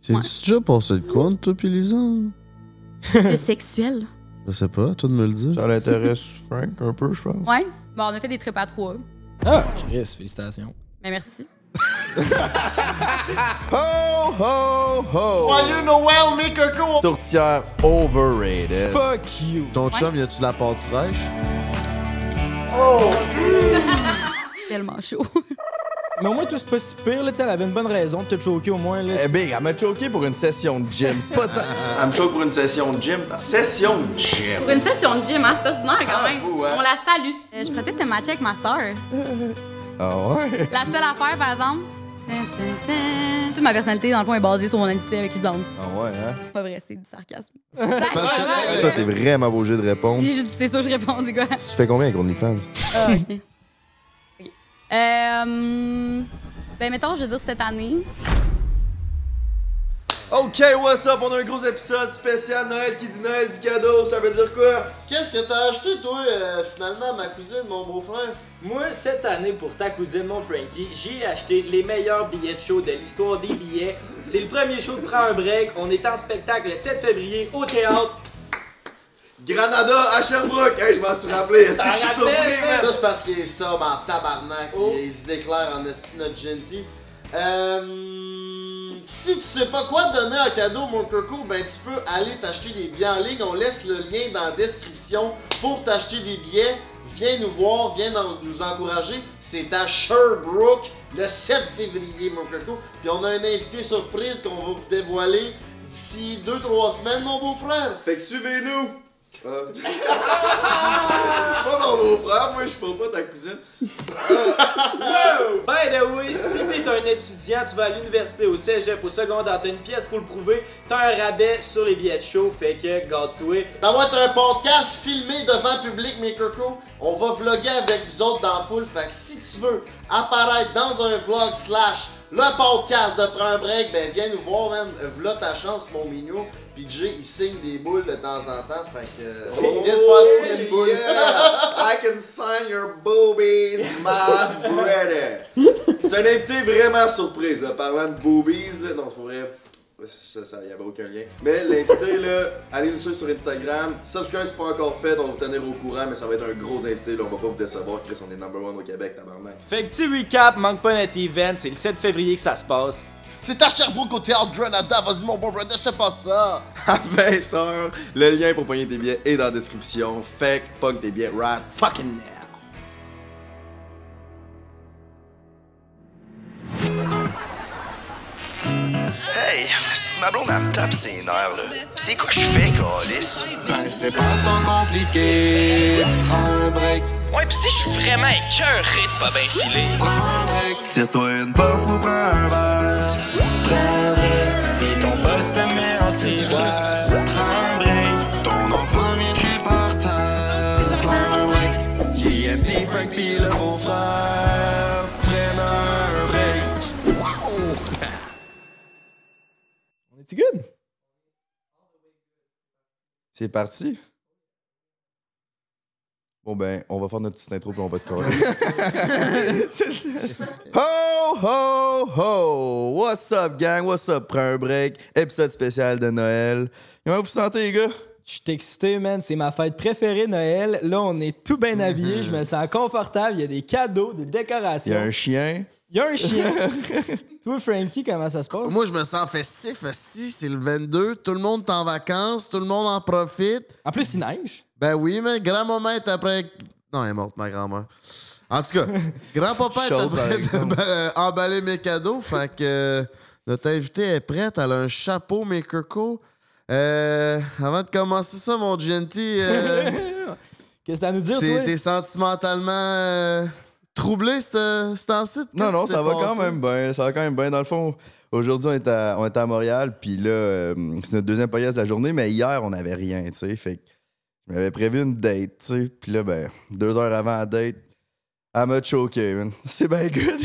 C'est ouais. déjà passé de quoi toi les De sexuel. Je sais pas, toi de me le dire. Ça l'intéresse Frank un peu, je pense. Ouais. Bon, on a fait des trips à trois. Ah, Chris, félicitations. Mais merci. ho, ho, ho! Joyeux Noël, mes cocos! Tourtière overrated. Fuck you! Ton chum, y a-tu la pâte fraîche? Oh! Tellement chaud. Mais au moins, tout c'est pas si pire, là, tu sais, elle avait une bonne raison de te choquer au moins. Là, Eh bien, elle m'a choqué pour une session de gym. C'est pas tant. Elle me choque pour une session de gym. Session de gym. Pour une session de gym, hein, c'est ordinaire quand ah, même. Hein. On la salue. Euh, je préfère te matcher avec ma sœur. Ah ouais? La seule affaire, par exemple. Toute ma personnalité, dans le fond, est basée sur mon amitié avec les hommes. Ah ouais, hein? C'est pas vrai, c'est du sarcasme. Parce que ça, t'es vraiment obligé de répondre. C'est ça que je réponds, c'est quoi? Tu fais combien avec OnlyFans? Ah, euh, ben, mettons, je veux dire cette année. Ok, what's up? On a un gros épisode spécial Noël qui dit Noël, dit cadeau, ça veut dire quoi? Qu'est-ce que t'as acheté, toi, euh, finalement, ma cousine, mon beau-frère? Moi, cette année, pour ta cousine, mon Frankie, j'ai acheté les meilleurs billets de show de l'histoire des billets. C'est le premier show de prend un break. On est en spectacle le 7 février au théâtre. Granada à Sherbrooke! Hey, je m'en suis rappelé! Est-ce que Ça, c'est parce qu'il est sobre en tabarnak. et oh. Il se déclare en estina Euh, si tu sais pas quoi donner en cadeau, mon coco, ben tu peux aller t'acheter des billets en ligne. On laisse le lien dans la description pour t'acheter des billets. Viens nous voir, viens nous encourager. C'est à Sherbrooke le 7 février, mon coco. Puis on a un invité surprise qu'on va vous dévoiler d'ici 2-3 semaines, mon beau frère. Fait que suivez-nous! Euh, pas mon beau-frère, moi je suis pas ta cousine. Ben euh, By the si t'es un étudiant, tu vas à l'université, au cégep, au secondaire, t'as une pièce pour le prouver, t'as un rabais sur les billets de show, fait que garde-toi. Ça va être un podcast filmé devant public, mes cocos. On va vlogger avec vous autres dans la foule, fait que si tu veux apparaître dans un vlog slash le podcast de Prends un break, ben viens nous voir, man. V'là ta chance, mon mignon. Puis Jay, il signe des boules de temps en temps, fait que. Euh, oh, viens une boule. I can sign your boobies, my brother. C'est un invité vraiment surprise, là. Parlant de boobies, là. Non, c'est vrai. Ça, ça y avait aucun lien. Mais l'invité, là, allez nous suivre sur Instagram. Subscribe, c'est pas encore fait, on va vous tenir au courant, mais ça va être un gros invité, là, on va pas vous décevoir. Chris, on est number one au Québec, tabarnak. Fait que petit recap, manque pas notre event, c'est le 7 février que ça se passe. C'est à Sherbrooke au Théâtre Grenada, vas-y mon bon brother, je te passe ça! À 20h, le lien pour pogner des billets est dans la description. Fait que pog tes billets right fucking now! si ma blonde, elle me tape ses nerfs, là. C'est quoi je fais, Calis? Ben, c'est pas tant compliqué. Prends un break. Ouais, pis si je suis vraiment écœuré de pas bien filer. Prends un break. Tire-toi une bof ou prends un verre. Prends un break. Si ton boss te met en cigarette. Prends un break. Ton enfant vient par terre. Prends un break. JMD, Frank, pis le beau-frère. good? C'est parti. Bon ben, on va faire notre petite intro puis on va te coller. ho ho ho! What's up gang? What's up? Prends un break. Épisode spécial de Noël. Comment vous sentez les gars? Je suis excité, man. C'est ma fête préférée, Noël. Là, on est tout bien habillé. Je me sens confortable. Il y a des cadeaux, des décorations. Il y a un chien. Il y a un chien. Toi, Frankie, comment ça se passe? Moi, je me sens festif. Si, c'est le 22. Tout le monde est en vacances. Tout le monde en profite. En plus, il neige. Ben oui, mais grand-maman est après. Non, elle est morte, ma grand-mère. En tout cas, grand-papa est après euh, emballer mes cadeaux. Fait que euh, notre invitée est prête. Elle a un chapeau, mes coco. Euh, avant de commencer ça, mon gentil. Qu'est-ce que t'as à nous dire, toi? T'es sentimentalement troublé, ce, ce Non, non, ça va quand même bien. Ça va quand même bien. Dans le fond, aujourd'hui, on, est à, on Montréal, puis là, euh, c'est notre deuxième podcast de la journée, mais hier, on n'avait rien, tu sais. Fait que je m'avais prévu une date, tu sais. Puis là, ben, deux heures avant la date, elle m'a choqué, C'est bien good,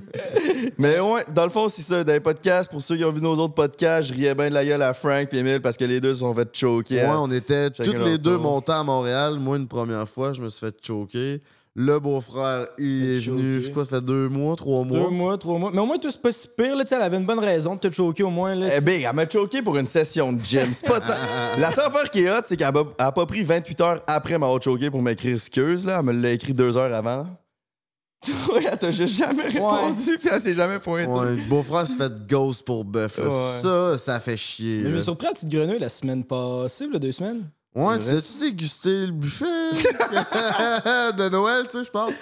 Mais ouais, dans le fond, c'est ça. Dans les podcasts, pour ceux qui ont vu nos autres podcasts, je riais bien de la gueule à Frank et Emile parce que les deux se sont fait choquer. Ouais, on était toutes les deux montants à Montréal. Moi, une première fois, je me suis fait choquer. Le beau-frère, il est, venu, venu, sais quoi, ça fait deux mois, trois mois? Deux mois, trois mois. Mais au moins, tout c'est pas si pire, là, tu sais, elle avait une bonne raison de te choquer au moins. eh bien, elle m'a choqué pour une session de gym. C'est pas tant. La seule affaire qui est hot, c'est qu'elle a pas pris 28 heures après m'avoir choqué pour m'écrire queuse là. Elle me l'a écrit deux heures avant. Oui, elle t'a juste jamais répondu, puis elle s'est jamais pointée. Le beau-frère se fait ghost pour bœuf. Ça, ça fait chier. Mais je me suis surpris la petite grenouille la semaine passée, ou deux semaines. Ouais, tu sais-tu dégusté le buffet de Noël, tu sais, je parle?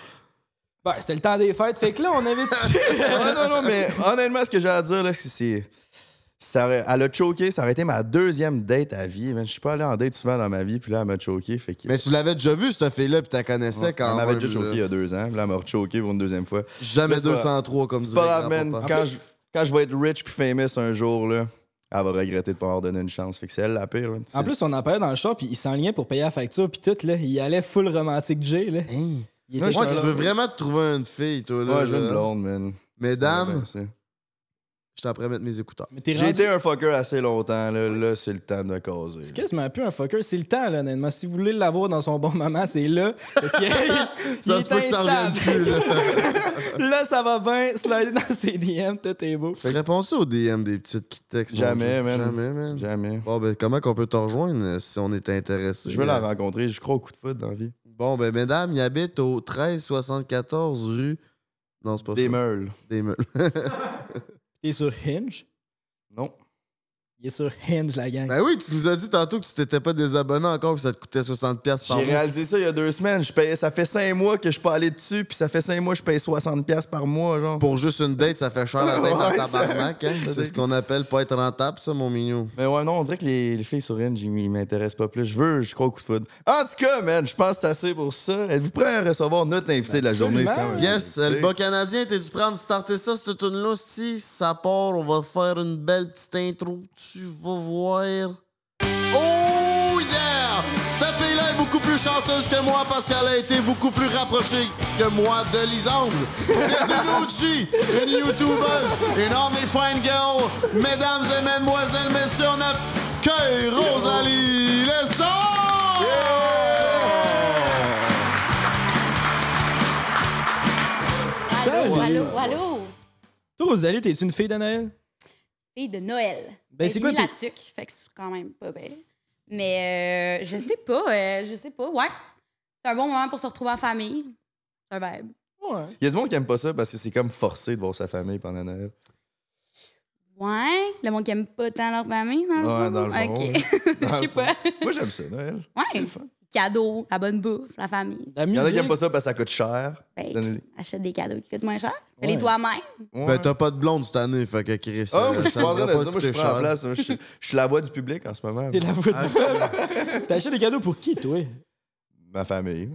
Ben, c'était le temps des fêtes, fait que là, on avait non, non, non, mais honnêtement, ce que j'ai à dire, là, c'est. Ça, elle a choqué, ça aurait été ma deuxième date à vie. Je suis pas allé en date souvent dans ma vie, puis là, elle m'a choqué. Fait que... Mais tu l'avais déjà vu, cette fille-là, puis tu la connaissais quand Elle m'avait déjà choqué il y a deux ans, puis là, elle m'a choqué pour une deuxième fois. Jamais 203 comme ça. C'est pas grave, man. Quand, je... quand je vais être rich puis famous un jour, là, elle va regretter de pas avoir donné une chance. Fait que c'est elle la pire. En plus, on en parlait dans le shop, puis il s'enlignait pour payer la facture, puis tout, là. Il allait full romantique J, là. Hein? moi tu veux vraiment te trouver une fille, toi, là. Ouais, je veux une blonde, man. Mesdames, J'étais après mettre mes écouteurs. J'ai été un fucker assez longtemps. Là, là c'est le temps de causer. C'est quasiment plus un fucker. C'est le temps, là, honnêtement. Si vous voulez l'avoir dans son bon moment, c'est là. Parce que, ça se peut que ça revienne plus. Là. là. ça va bien. Slider dans ses DM, tout est beau. Tu réponds aux DM des petites qui textent. Jamais, man. Jamais, man. Jamais. Bon, ben, comment qu'on peut te rejoindre euh, si on est intéressé? Je veux la euh, rencontrer. Je crois au coup de foot dans la vie. Bon, ben, mesdames, il habite au 1374 rue. Non, c'est pas Des Meules. Des Meules. T'es sur er Hinge? Non. Il est sur Hinge, la gang. Ben oui, tu nous as dit tantôt que tu t'étais pas désabonné encore, que ça te coûtait 60$ par mois. J'ai réalisé ça il y a deux semaines. Je payais, ça fait cinq mois que je suis pas allé dessus, puis ça fait cinq mois que je paye 60$ par mois, genre. Pour juste une date, ça fait cher la tête ouais, en tabarnak. Hein. C'est ce qu'on appelle pas être rentable, ça, mon mignon. Mais ben ouais, non, on dirait que les, filles sur Hinge, ils m'intéressent pas plus. Je veux, je crois au coup de foudre. En tout cas, man, je pense que c'est assez pour ça. Êtes-vous prêt à recevoir notre invité de la journée, quand Yes, le bas canadien, t'es du prendre starter ça, là Ça part, on va faire une belle petite intro tu vas voir. Oh yeah! Cette fille-là est beaucoup plus chanceuse que moi parce qu'elle a été beaucoup plus rapprochée que moi de Lisande. C'est une OG, une YouTubeuse, une only fine girl. Mesdames et mesdemoiselles, messieurs, on accueille Rosalie Lesson! Yeah! Allô, allô, allô! Toi, Rosalie, t'es-tu une fille de Noël? Fille de Noël. Ben, ben, c'est quoi la tuque, fait que c'est quand même pas belle. Mais euh, je sais pas, euh, je sais pas, ouais. C'est un bon moment pour se retrouver en famille. C'est un vibe. Ouais. Il y a du monde qui aime pas ça parce que c'est comme forcé de voir sa famille pendant Noël. Ouais, le monde qui aime pas tant leur famille, dans le ouais, Dans le fond, OK. Je sais pas. Moi, j'aime ça, Noël. Ouais. C'est fun cadeaux, la bonne bouffe, la famille. Il y en a qui n'aiment pas ça parce que ça coûte cher. Ben, achète des cadeaux qui coûtent moins cher. Fais-les toi-même. Ben, t'as pas de blonde cette année, fait que Chris. Oh je suis pas je place. Je suis- la voix du public en ce moment. T'es la voix du ah, acheté des cadeaux pour qui, toi? Ma famille.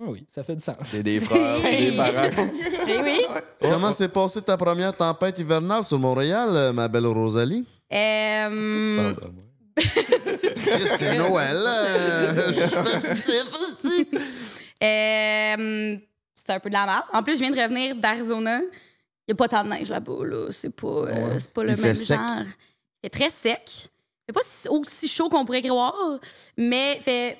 Ah oui, ça fait du sens. C'est des frères, des parents. Eh oui. Oh. Comment s'est passée ta première tempête hivernale sur Montréal, euh, ma belle Rosalie? Tu euh, parles de moi c'est euh, Noël. Euh, je euh, C'est un peu de la merde. En plus, je viens de revenir d'Arizona. Il n'y a pas tant de neige là-bas. Là. C'est pas, ah c'est pas le Il même fait genre. C'est très sec. C'est pas aussi chaud qu'on pourrait croire, mais fait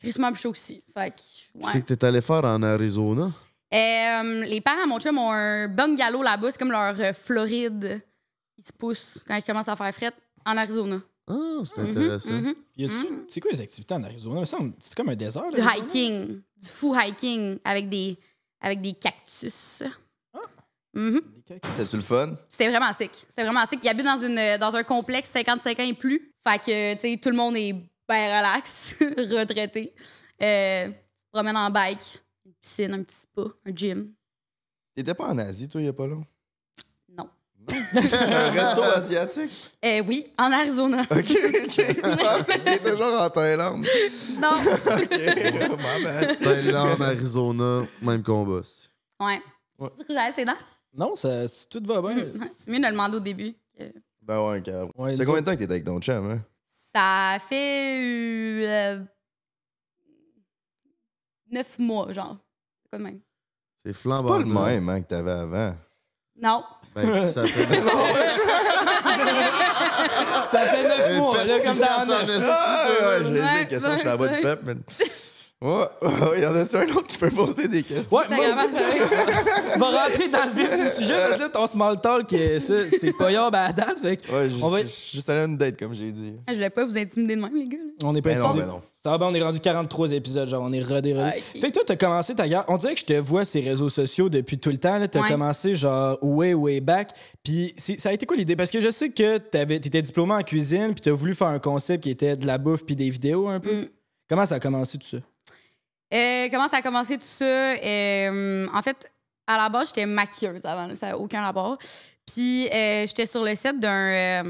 crissement plus chaud aussi. Fait que, ouais. C'est que t'es allé faire en Arizona? les parents à mon chum ont un bungalow là-bas. C'est comme leur Floride. Ils se poussent quand ils commencent à faire fret en Arizona. Ah, c'est mm-hmm, intéressant. Mm-hmm. Mm-hmm. C'est quoi les activités en Arizona? C'est comme un désert. Du hiking. Du fou hiking avec des, avec ah! des cactus. C'était-tu le fun? C'était vraiment sick. C'était vraiment sick. Il habite dans, une, dans un complexe 55 ans et plus. Fait que, tu sais, tout le monde est bien relax, retraité. Euh, promène en bike, une piscine, un petit spa, un gym. T'étais pas en Asie, toi, il y a pas longtemps? c'est un resto asiatique? Eh oui, en Arizona. OK, OK. Ah, C'était toujours en Thaïlande. Non. Thaïlande, Arizona, même combat. Ouais. ouais. C'est Non, ça, tout va bien. c'est mieux de le demander au début. Ben ouais, Ça ouais C'est combien de temps que t'étais avec Don chum, hein? Ça fait 9 euh, neuf mois, genre. C'est même. C'est flambant. C'est pas le même hein, que t'avais avant. Non. Bah, ça fait neuf mois. ça fait 9 mois. comme dans 9. Ah, ouais, je suis à du peuple. Oh, il y en a un autre qui peut poser des questions. Ouais, on va rentrer dans le vif du sujet parce que ton small talk, euh, c'est pas à la date. ouais, je, on va... juste aller à une date, comme j'ai dit. Ah, je voulais pas vous intimider de même, les gars. On est pas ben intimidés. Ben ça va, ben, on est rendu 43 épisodes, genre, on est redé. Ah, fait que toi, t'as commencé ta guerre. On dirait que je te vois ces réseaux sociaux depuis tout le temps. T'as as commencé, genre, way, way back. Puis ça a été quoi l'idée? Parce que je sais que t'étais diplômé en cuisine, puis t'as voulu faire un concept qui était de la bouffe, puis des vidéos un peu. Mm. Comment ça a commencé tout ça? Euh, comment ça a commencé tout ça? Euh, en fait, à la base, j'étais maquilleuse avant, ça n'a aucun rapport. Puis euh, j'étais sur le set d'un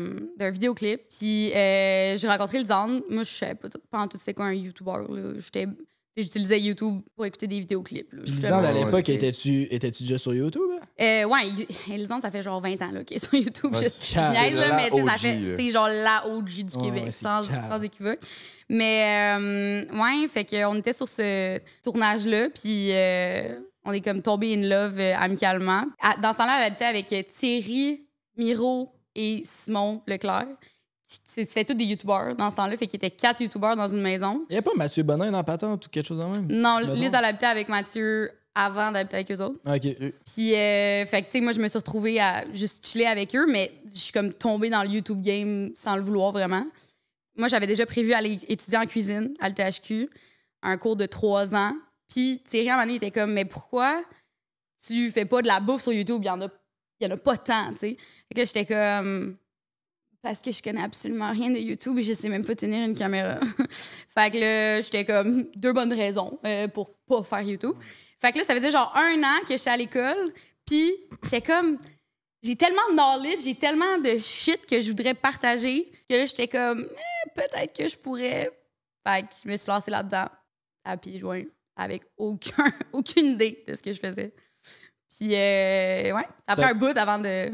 vidéoclip, puis j'ai rencontré le Zand. Moi, je savais pas, pas en tout c'est quoi un YouTuber. J'étais J'utilisais YouTube pour écouter des vidéoclips. Là. à l'époque, étais-tu étais déjà sur YouTube? Euh, ouais, ça fait genre 20 ans qu'elle est sur YouTube. mais c'est genre la OG du Québec, sans, équivoque. Mais oui, euh, ouais, fait qu'on était sur ce tournage-là, puis euh, on est comme tombé in love euh, amicalement. dans ce temps-là, elle habitait avec Thierry, Miro et Simon Leclerc. C'était tous des youtubeurs dans ce temps-là, fait qu'il était quatre youtubeurs dans une maison. Il n'y a pas Mathieu Bonin dans Patente ou quelque chose de même? Non, ils elle habitait avec Mathieu avant d'habiter avec eux autres. OK. Puis, euh, fait que, tu sais, moi, je me suis retrouvée à juste chiller avec eux, mais je suis comme tombée dans le YouTube game sans le vouloir vraiment. Moi, j'avais déjà prévu aller étudier en cuisine à l'THQ, un cours de trois ans. Puis, Thierry, à un moment il était comme, mais pourquoi tu fais pas de la bouffe sur YouTube? Il y en a, y a pas tant, tu sais. Fait que là, j'étais comme parce que je connais absolument rien de YouTube et je sais même pas tenir une caméra. fait que là, j'étais comme deux bonnes raisons euh, pour pas faire YouTube. Fait que là, ça faisait genre un an que je j'étais à l'école, puis j'étais comme j'ai tellement de knowledge, j'ai tellement de shit que je voudrais partager que là, j'étais comme eh, peut-être que je pourrais. Fait que je me suis lancée là-dedans à pied joint, avec aucun, aucune idée de ce que je faisais. Puis euh, ouais, ça, ça... un bout avant de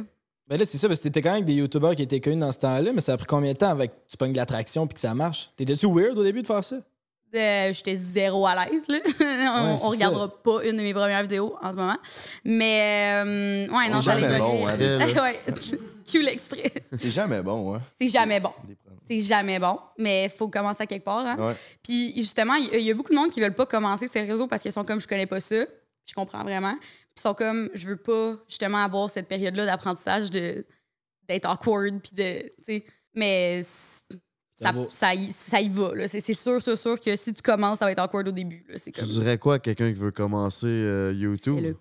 mais ben là, c'est ça, parce que t'étais quand même avec des youtubeurs qui étaient connus dans ce temps-là, mais ça a pris combien de temps avec tu pognes de l'attraction puis que ça marche? T'étais-tu weird au début de faire ça? Euh, j'étais zéro à l'aise. Là. on, regardera pas une de mes premières vidéos en ce moment. Mais, euh, ouais, non, j'allais bon, hein, ouais. Cue l'extrait. C'est jamais bon, hein? C'est jamais bon. C'est jamais bon, mais il faut commencer à quelque part. Hein? Puis, justement, il y, a beaucoup de monde qui veulent pas commencer ces réseaux parce qu'ils sont comme je connais pas ça. Je comprends vraiment sont comme, je veux pas justement avoir cette période-là d'apprentissage d'être awkward, puis de, mais ça, ça, y, ça, y, va. C'est sûr, c'est sûr que si tu commences, ça va être awkward au début. Là. Comme... Tu dirais quoi à quelqu'un qui veut commencer euh, YouTube?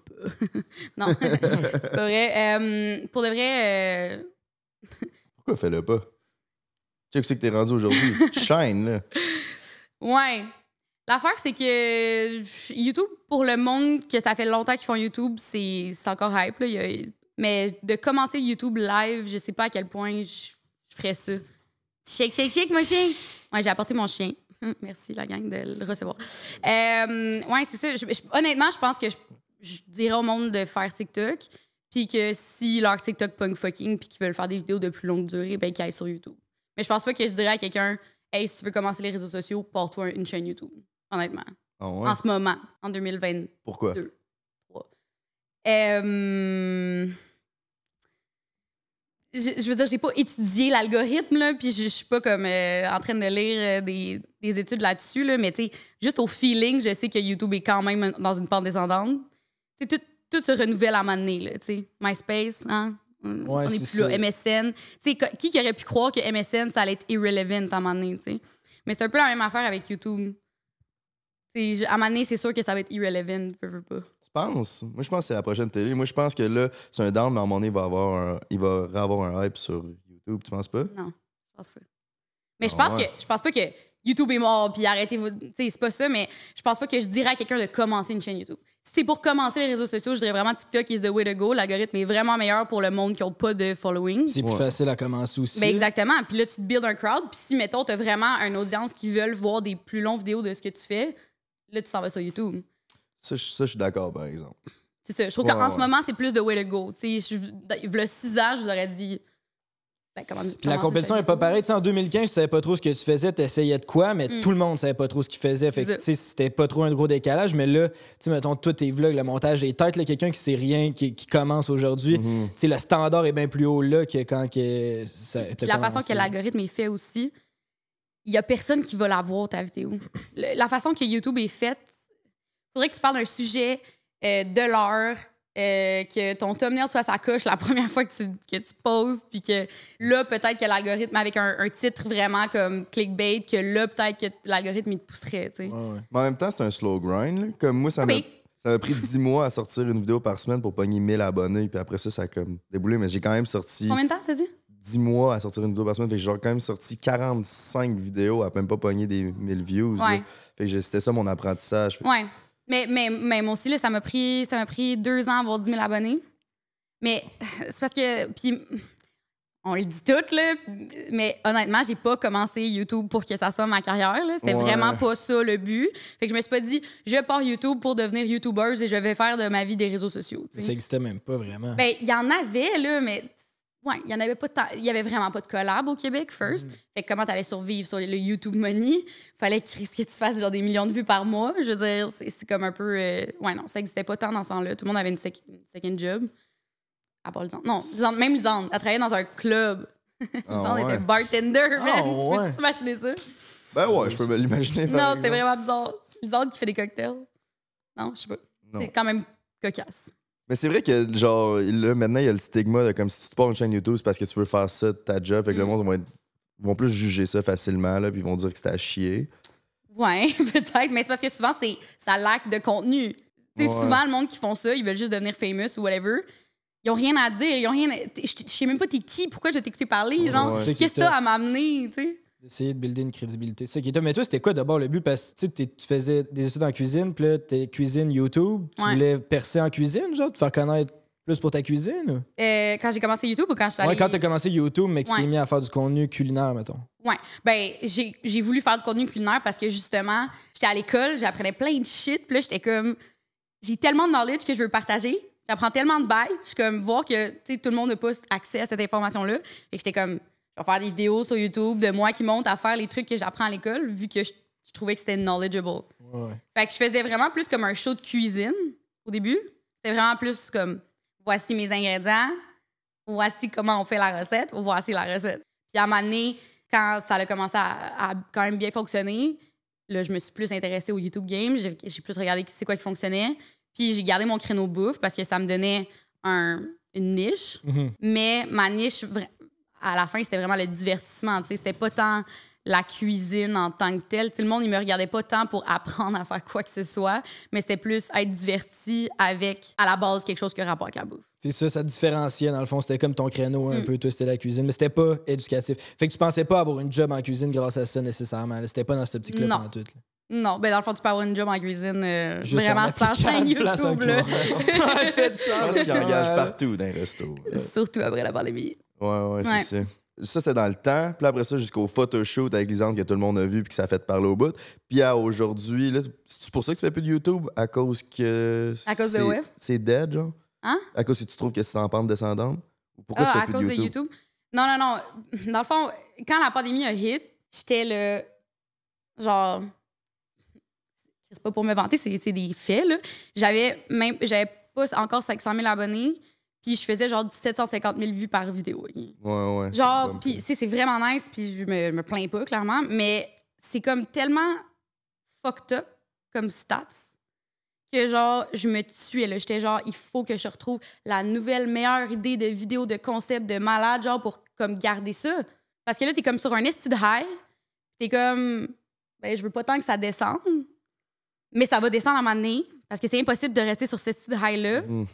non, c'est pas vrai. Euh, pour de vrai... Euh, Pourquoi fais-le pas? Tu sais que c'est que t'es rendu aujourd'hui. Shine, là. Ouais. L'affaire, c'est que euh, YouTube, pour le monde que ça fait longtemps qu'ils font YouTube, c'est encore hype. Là. Mais de commencer YouTube live, je sais pas à quel point je, ferais ça. Shake, shake, shake, mon chien! Ouais, j'ai apporté mon chien. Hum, merci, la gang, de le recevoir. Euh, ouais, c'est ça. honnêtement, je pense que je, dirais au monde de faire TikTok. Puis que si leur TikTok punk fucking, puis qu'ils veulent faire des vidéos de plus longue durée, ben qu'ils aillent sur YouTube. Mais je pense pas que je dirais à quelqu'un, hey, si tu veux commencer les réseaux sociaux, porte-toi une chaîne YouTube honnêtement. Ah en ce moment, en 2022. Pourquoi? Euh, je, veux dire, j'ai pas étudié l'algorithme, là, puis je, je, suis pas comme euh, en train de lire euh, des, études là-dessus, là, mais juste au feeling, je sais que YouTube est quand même dans une pente descendante. C'est tout, se renouvelle à un moment MySpace, hein, on est, plus là. MSN. qui aurait pu croire que MSN, ça allait être irrelevant à un moment donné, tu sais? Mais c'est un peu la même affaire avec YouTube à un moment c'est sûr que ça va être irrelevant, peu, veux pas. Tu penses? Moi, je pense que c'est la prochaine télé. Moi, je pense que là, c'est un down, mais à un moment il va avoir un, il va avoir un hype sur YouTube. Tu penses pas? Non, je pense pas. Mais ah, je pense que je pense pas que YouTube est mort, puis arrêtez-vous. C'est pas ça, mais je pense pas que je dirais à quelqu'un de commencer une chaîne YouTube. Si c'est pour commencer les réseaux sociaux, je dirais vraiment TikTok is the way to go. L'algorithme est vraiment meilleur pour le monde qui n'a pas de following. C'est plus facile à commencer aussi. Mais ben, exactement. Puis là, tu builds un crowd. Puis si, mettons, tu as vraiment une audience qui veulent voir des plus longues vidéos de ce que tu fais, là, tu t'en vas sur YouTube. Ça, je, suis d'accord, par exemple. C'est ça. Je trouve qu'en ce moment, c'est plus de way to go. Tu le 6 ans, je vous aurais dit. Ben, Puis la compétition est pas pareille. en 2015, tu savais pas trop ce que tu faisais, tu essayais de quoi, mais mm. tout le monde savait pas trop ce qu'il faisait. Fait que, c'était pas trop un gros décalage. Mais là, tu mettons, tous tes vlogs, le montage est tête, quelqu'un qui sait rien, qui, commence aujourd'hui. Mm-hmm. le standard est bien plus haut là que quand que ça la façon que l'algorithme est fait aussi il n'y a personne qui va la voir, ta vidéo. la façon que YouTube est faite, faudrait que tu parles d'un sujet euh, de l'heure, euh, que ton thumbnail soit sa coche la première fois que tu, que poses, puis que là, peut-être que l'algorithme, avec un, titre vraiment comme clickbait, que là, peut-être que l'algorithme, il te pousserait. Mais en même temps, c'est un slow grind. Comme moi, ça ah m'a. pris 10 mois à sortir une vidéo par semaine pour pogner 1000 abonnés, puis après ça, ça a comme déboulé, mais j'ai quand même sorti. Combien de temps, t'as dit? 10 mois à sortir une vidéo par semaine. Fait j'ai quand même sorti 45 vidéos à même pas pogner des 1000 views. Fait que c'était ça mon apprentissage. Ouais. Mais, mais, mais moi aussi, là, ça m'a pris, ça pris deux ans à avoir 10 000 abonnés. Mais c'est parce que. Puis, on le dit tout, là, mais honnêtement, j'ai pas commencé YouTube pour que ça soit ma carrière. C'était vraiment pas ça le but. Fait que je me suis pas dit, je pars YouTube pour devenir YouTuber et je vais faire de ma vie des réseaux sociaux. Ça existait même pas vraiment. Ben, il y en avait, là, mais il n'y avait pas il y avait vraiment pas de collab au Québec first. Mm-hmm. Fait comment t'allais survivre sur le YouTube money Fallait que, que tu fasses genre des millions de vues par mois. Je veux dire, c'est comme un peu euh, ouais non, ça n'existait pas tant dans ce temps-là. Tout le monde avait une, second job. À part Lisande. Non, Lisande, même Lisande, elle travaillait dans un club. Ah, Lisande oh, ouais. était bartender, ah, man. tu peux t'imaginer ça Ben ouais, je peux l'imaginer. Non, c'est vraiment bizarre. Lisande qui fait des cocktails. Non, je sais pas. C'est quand même cocasse. Mais c'est vrai que, genre, là, maintenant, il y a le stigma de comme si tu te pars une chaîne YouTube, c'est parce que tu veux faire ça ta job. Fait que le mm. monde ils vont plus juger ça facilement, là, puis ils vont dire que c'est à chier. Ouais, peut-être, mais c'est parce que souvent, c'est ça lack de contenu. sais, souvent, le monde qui font ça, ils veulent juste devenir famous ou whatever. Ils ont rien à dire. Ils ont rien à... Je sais même pas t'es qui, pourquoi je t'ai écouté parler. Genre, qu'est-ce que t'as à m'amener, tu sais? d'essayer de builder une crédibilité. C'est qui Mais toi, c'était quoi d'abord le but? Parce que tu faisais des études en cuisine, puis là, t'es cuisine YouTube. Tu voulais percer en cuisine, genre, te faire connaître plus pour ta cuisine? Euh, quand j'ai commencé YouTube ou quand je suis allée... Ouais, quand t'as commencé YouTube, mais que tu t'es mis à faire du contenu culinaire, mettons. Oui. Ben, j'ai voulu faire du contenu culinaire parce que justement, j'étais à l'école, j'apprenais plein de shit, puis là, j'étais comme. J'ai tellement de knowledge que je veux partager. J'apprends tellement de bails. Je suis comme, voir que, tout le monde n'a pas accès à cette information-là. Et j'étais comme, faire des vidéos sur YouTube de moi qui monte à faire les trucs que j'apprends à l'école, vu que je, trouvais que c'était knowledgeable. Fait que je faisais vraiment plus comme un show de cuisine au début. C'était vraiment plus comme voici mes ingrédients, voici comment on fait la recette, voici la recette. Puis à un moment quand ça a commencé à, quand même bien fonctionner, là, je me suis plus intéressée au YouTube game. J'ai plus regardé c'est quoi qui fonctionnait. Puis j'ai gardé mon créneau bouffe parce que ça me donnait un, une niche. Mhm. Mais ma niche à la fin, c'était vraiment le divertissement. C'était pas tant la cuisine en tant que telle. Tout le monde, il me regardait pas tant pour apprendre à faire quoi que ce soit, mais c'était plus être diverti avec, à la base, quelque chose qui a rapport avec la bouffe. C'est ça, ça différenciait dans le fond. C'était comme ton créneau un hmm. peu, toi, c'était la cuisine, mais c'était pas éducatif. Fait que tu pensais pas avoir une job en cuisine grâce à ça nécessairement. C'était pas dans ce petit club en tout. Là. Non, ben dans le fond, tu peux avoir une job en cuisine euh, vraiment sans chaîne YouTube. Là. en ça. Je pense partout dans les restos. Surtout après la pandémie. Ouais, ouais, c'est ça. Ça, c'est dans le temps. Puis après ça, jusqu'au photoshoot avec Lisande que tout le monde a vu puis que ça a fait parler au bout. Puis à aujourd'hui, c'est pour ça que tu fais plus de YouTube? À cause que. À cause de Web? C'est dead, genre? Hein? À cause que tu trouves que c'est en pente descendante? Pourquoi c'est ah, tu fais à cause de YouTube? Non, non, non. Dans le fond, quand la pandémie a hit, j'étais le. Genre. C'est pas pour me vanter, c'est des faits, là. J'avais même. J'avais pas encore 500 000 abonnés. Puis je faisais genre 750 000 vues par vidéo. Ouais, ouais. Genre, puis c'est vraiment nice, puis je me, plains pas, clairement. Mais c'est comme tellement fucked up comme stats que genre je me tuais là j'étais genre il faut que je retrouve la nouvelle meilleure idée de vidéo de concept de malade genre pour comme garder ça parce que là t'es comme sur un esti de high t'es comme ben je veux pas tant que ça descende mais ça va descendre à un moment parce que c'est impossible de rester sur cet esti de high là mm.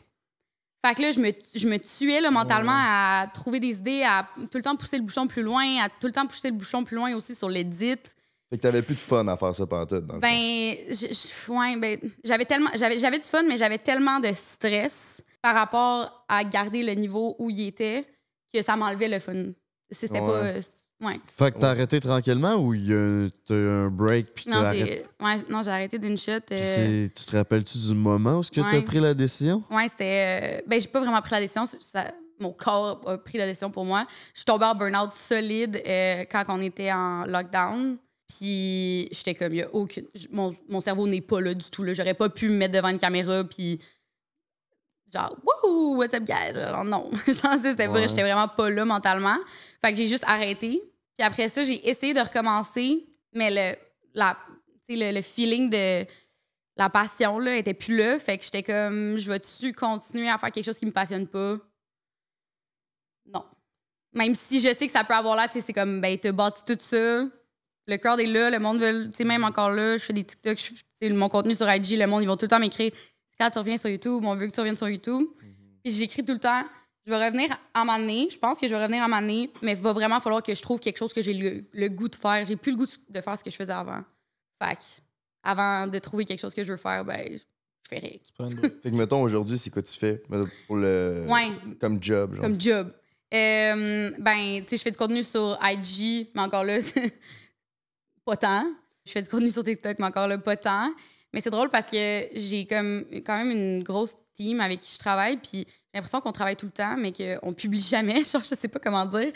Fait que là, je me, je me tuais là, mentalement à trouver des idées, à tout le temps pousser le bouchon plus loin, à tout le temps pousser le bouchon plus loin aussi sur l'édit. Fait que t'avais plus de fun à faire ça pendant tout, dans le Ben, ouais, ben, j'avais tellement, j'avais, j'avais du fun, mais j'avais tellement de stress par rapport à garder le niveau où il était que ça m'enlevait le fun. C'était pas, fait que t'as arrêté tranquillement ou y t'as eu un break puis t'as Non, j'ai arrêté? non, j'ai arrêté d'une euh, chute. Tu te rappelles-tu du moment où est-ce que t'as pris la décision? Ouais, c'était. Euh, ben, j'ai pas vraiment pris la décision. mon corps a pris la décision pour moi. Je suis tombée en burn-out solide euh, quand on était en lockdown. Puis j'étais comme, il y a aucune. Mon, cerveau n'est pas là du tout. Là. J'aurais pas pu me mettre devant une caméra. Puis genre, wouhou, what's up, guys? non. Genre, sais vrai. J'étais vraiment pas là mentalement. Fait que j'ai juste arrêté. Puis après ça, j'ai essayé de recommencer, mais le, feeling de la passion là, était plus là. Fait que j'étais comme, je vais-tu continuer à faire quelque chose qui me passionne pas? Non. Même si je sais que ça peut avoir là, c'est comme, ben, te bâti tout ça, le crowd est là, le monde veut, tu sais, même encore là, je fais des TikTok, mon contenu sur IG, le monde, ils vont tout le temps m'écrire, quand tu reviens sur YouTube, on veut que tu reviennes sur YouTube. Mhm. Puis j'écris tout le temps, je vais revenir à un moment Je pense que je vais revenir à un moment donné, mais va vraiment falloir que je trouve quelque chose que j'ai le, goût de faire. J'ai plus le goût de faire ce que je faisais avant. Fait que, avant de trouver quelque chose que je veux faire, ben, je fais rien. fait que, mettons, aujourd'hui, c'est quoi tu fais pour le. Comme job, Comme job. Euh, ben, tu sais, je fais du contenu sur IG, mais encore là, pas tant. Je fais du contenu sur TikTok, mais encore là, pas tant. Mais c'est drôle parce que j'ai comme quand même une grosse team avec qui je travaille, puis j'ai l'impression qu'on travaille tout le temps, mais qu'on publie jamais. Genre, je sais pas comment dire.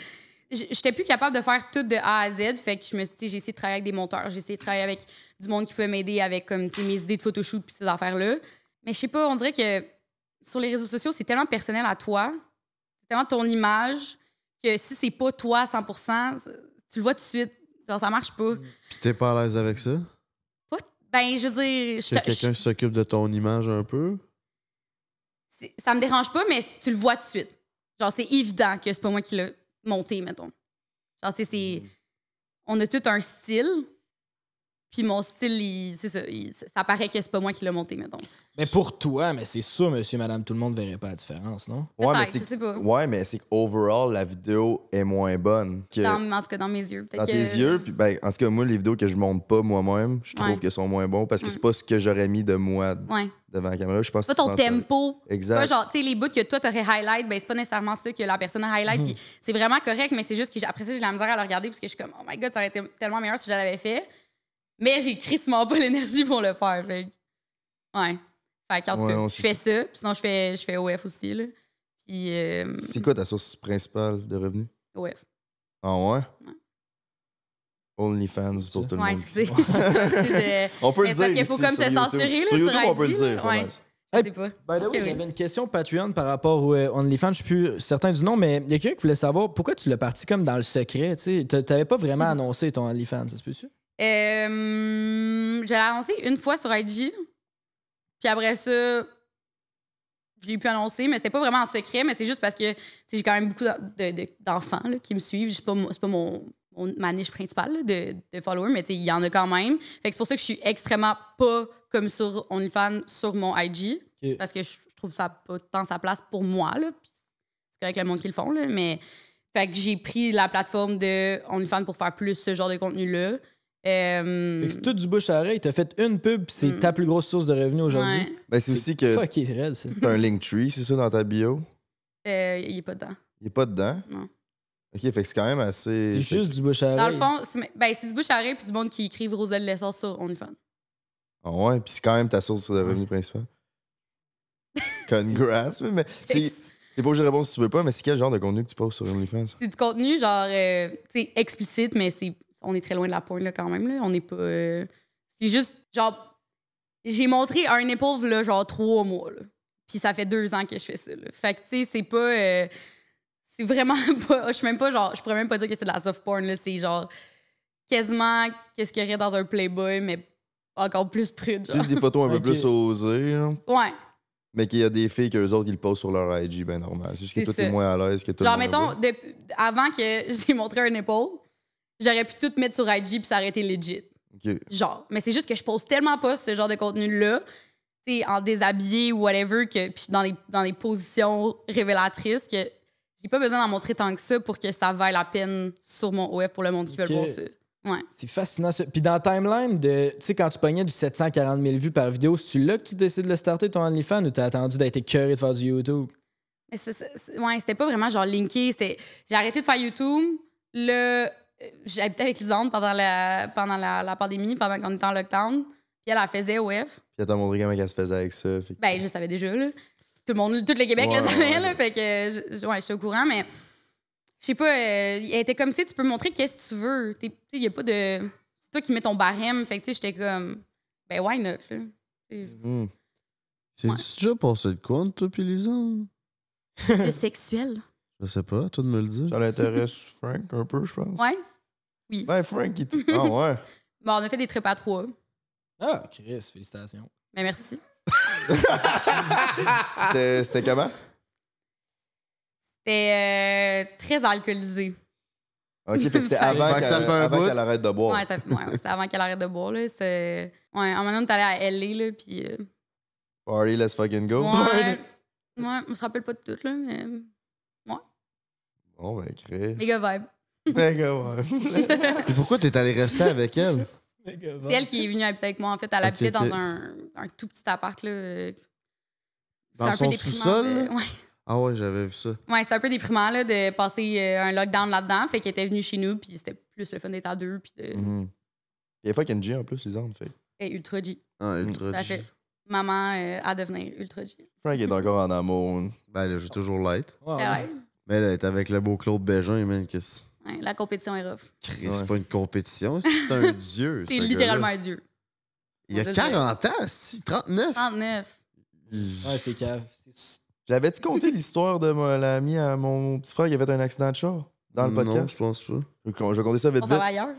J'étais plus capable de faire tout de A à Z, fait que je me suis j'ai essayé de travailler avec des monteurs, j'ai essayé de travailler avec du monde qui peut m'aider avec comme mes idées de photoshoot puis ces affaires-là. Mais je sais pas, on dirait que sur les réseaux sociaux, c'est tellement personnel à toi, c'est tellement ton image que si c'est pas toi 100 tu le vois tout de suite. Genre, ça marche pas. Puis t'es pas à l'aise avec ça? Ben, je veux dire. quelqu'un qui s'occupe de ton image un peu? Ça me dérange pas, mais tu le vois tout de suite. Genre, c'est évident que c'est pas moi qui l'ai monté, mettons. Genre, c'est. Hmm. On a tout un style, puis mon style, c'est ça, ça paraît que c'est pas moi qui l'ai monté, mettons. Mais pour toi, mais c'est ça, monsieur, madame, tout le monde verrait pas la différence, non? Ouais, mais c'est, Ouais, mais c'est la vidéo est moins bonne. Que... Dans, en tout cas, dans mes yeux. Dans tes yeux, puis ben, en tout cas, moi, les vidéos que je monte pas moi-même, je trouve que qu'elles sont moins bonnes parce que c'est mm. pas ce que j'aurais mis de moi devant la caméra. Je pense c'est pas ton tempo. Exact. genre, tu sais, les bouts que toi, t'aurais highlight, ben, c'est pas nécessairement ceux que la personne highlight. Mhm. Puis c'est vraiment correct, mais c'est juste que après ça, j'ai la misère à le regarder parce que je suis comme, oh my god, ça aurait été tellement meilleur si je l'avais fait. Mais j'ai crissement pas l'énergie pour le faire. Fait Ouais. Fait que, en tout cas, je fais ça. sinon, je fais, je fais OF aussi. Là. Euh, c'est quoi ta source principale de revenus? OF. Ah ouais? OnlyFans pour tout le monde. c'est On peut le dire. Parce qu'il faut comme se censurer. Sur YouTube, on peut le dire. je sais pas. il y avait j'avais une question Patreon par rapport au euh, OnlyFans. Je suis plus certain du nom, mais il y a quelqu'un qui voulait savoir pourquoi tu l'as parti comme dans le secret. Tu n'avais pas vraiment hmm. annoncé ton OnlyFans, c'est ce que tu euh, j'ai l'annoncé une fois sur IG. Puis après ça, je l'ai pu annoncer, mais c'était pas vraiment en secret, mais c'est juste parce que j'ai quand même beaucoup d'enfants qui me suivent. C'est pas, pas mon, ma niche principale de, de, followers, mais il y en a quand même. Fait c'est pour ça que je suis extrêmement pas comme sur OnlyFans sur mon IG. Parce que je trouve ça pas tant sa place pour moi. C'est que le monde qui le font, là, mais fait que j'ai pris la plateforme de OnlyFans pour faire plus ce genre de contenu-là. C'est euh, tout du bouche à oreille. T'as fait une pub, c'est mm. ta plus grosse source de revenus aujourd'hui. Ben, c'est aussi que. Fuck, raide, ça. T'as un Linktree, c'est ça, dans ta bio? Euh, il est pas dedans. Il est pas dedans? Non. OK, fait que c'est quand même assez. C'est juste du bouche à oreille. Dans le fond, ben, c'est du bouche à oreille puis du monde qui écrive Roselle Lessard sur OnlyFans. Ah ouais, puis c'est quand même ta source de revenus principale. Congrats, mais. c'est T'es pas obligé de si tu veux pas, mais c'est quel genre de contenu que tu poses sur OnlyFans? C'est du contenu genre, euh, explicite, mais c'est on est très loin de la porn là, quand même. Là. On n'est pas. Euh, c'est juste, genre, j'ai montré un épaule, là, genre, trois mois. Puis ça fait deux ans que je fais ça. Fait que, tu sais, c'est pas. Euh, c'est vraiment pas. Je suis même pas, genre, je pourrais même pas dire que c'est de la soft porn. C'est genre quasiment qu'est-ce qu'il y aurait dans un Playboy, mais encore plus prude. Juste des photos un peu plus osées. Ouais. Mais qu'il y a des filles que les autres ils le postent sur leur IG, ben normal. C'est juste que tout est moins à l'aise que tout Genre, mettons, avant que j'ai montré un épaule, J'aurais pu tout mettre sur IG puis ça aurait été legit. Genre. Mais c'est juste que je pose tellement pas ce genre de contenu-là, tu en déshabillé ou whatever, que, puis dans des, dans les positions révélatrices que j'ai pas besoin d'en montrer tant que ça pour que ça vaille la peine sur mon OF pour le monde qui veut le voir ça. Ouais. C'est fascinant. Ça. Puis dans la timeline, de, tu sais, quand tu pognais du 740 000 vues par vidéo, c'est là que tu décides de le starter ton OnlyFans ou t'as attendu d'être écœuré de faire du YouTube? ouais, c'était pas vraiment genre linké. J'ai arrêté de faire YouTube. Le J'habitais avec Lisande pendant la, pendant la, pandémie, pendant qu'on était en lockdown. Puis elle, la faisait au Puis elle t'a montré comment elle se faisait avec ça. Ben, je savais déjà, là. Tout le monde, tout le Québec le savait, là. Fait que, je, ouais, j'étais au courant, mais je sais pas, euh, elle était comme, tu sais, tu peux montrer qu'est-ce que tu veux. Tu sais, il n'y a pas de. C'est toi qui mets ton barème. Fait que, tu sais, j'étais comme, ben, why not, là. Hmm. C'est déjà passé de quoi, toi, puis Lisande? De sexuel. Je sais pas, toi de me le dire. Ça l'intéresse Frank un peu, je pense. Ouais. Oui. Ouais, ben, Frank, il te... Ah ouais. Bon, on a fait des trips à trois. Ah, Chris, félicitations. Mais ben, merci. c'était, comment? C'était euh, très alcoolisé. OK, fait que c'est avant, qu'elle, arrête de boire. Ouais, c'était avant qu'elle arrête de boire. Là. Ouais, à un moment donné, on est allé à LA, là, puis... Euh, Party, let's fucking go. ouais, ouais, on se rappelle pas de tout, là, mais... Oh, va écrire. Méga vibe. Mega vibe. Et pourquoi t'es allé rester avec elle? C'est elle qui est venue habiter avec moi. En fait, elle habitait okay, dans un, un, tout petit appart. Là. Euh, dans son sous-sol? Ah ouais, j'avais vu ça. Ouais, c'était un peu déprimant là, de passer euh, un lockdown là-dedans. Fait qu'elle était venue chez nous, puis c'était plus le fun d'être à deux. Puis de... Mm fois Il y a fucking G en plus, les armes, fait. Et Ultra G. Ah, Ultra Ça Fait. Maman a euh, à devenir Ultra G. Frank est encore en amour. Ben, je vais toujours light. ouais. Ah mais là, être avec le beau Claude Bégin, man, que La compétition est rough. C'est pas une compétition, c'est un dieu. C'est littéralement un dieu. Il y a 40 ans, 39. 39. Ouais, c'est cave. J'avais-tu conté l'histoire de ami à mon petit frère qui avait un accident de char dans le podcast? Non, je pense pas. Je vais ça vite. On va ailleurs?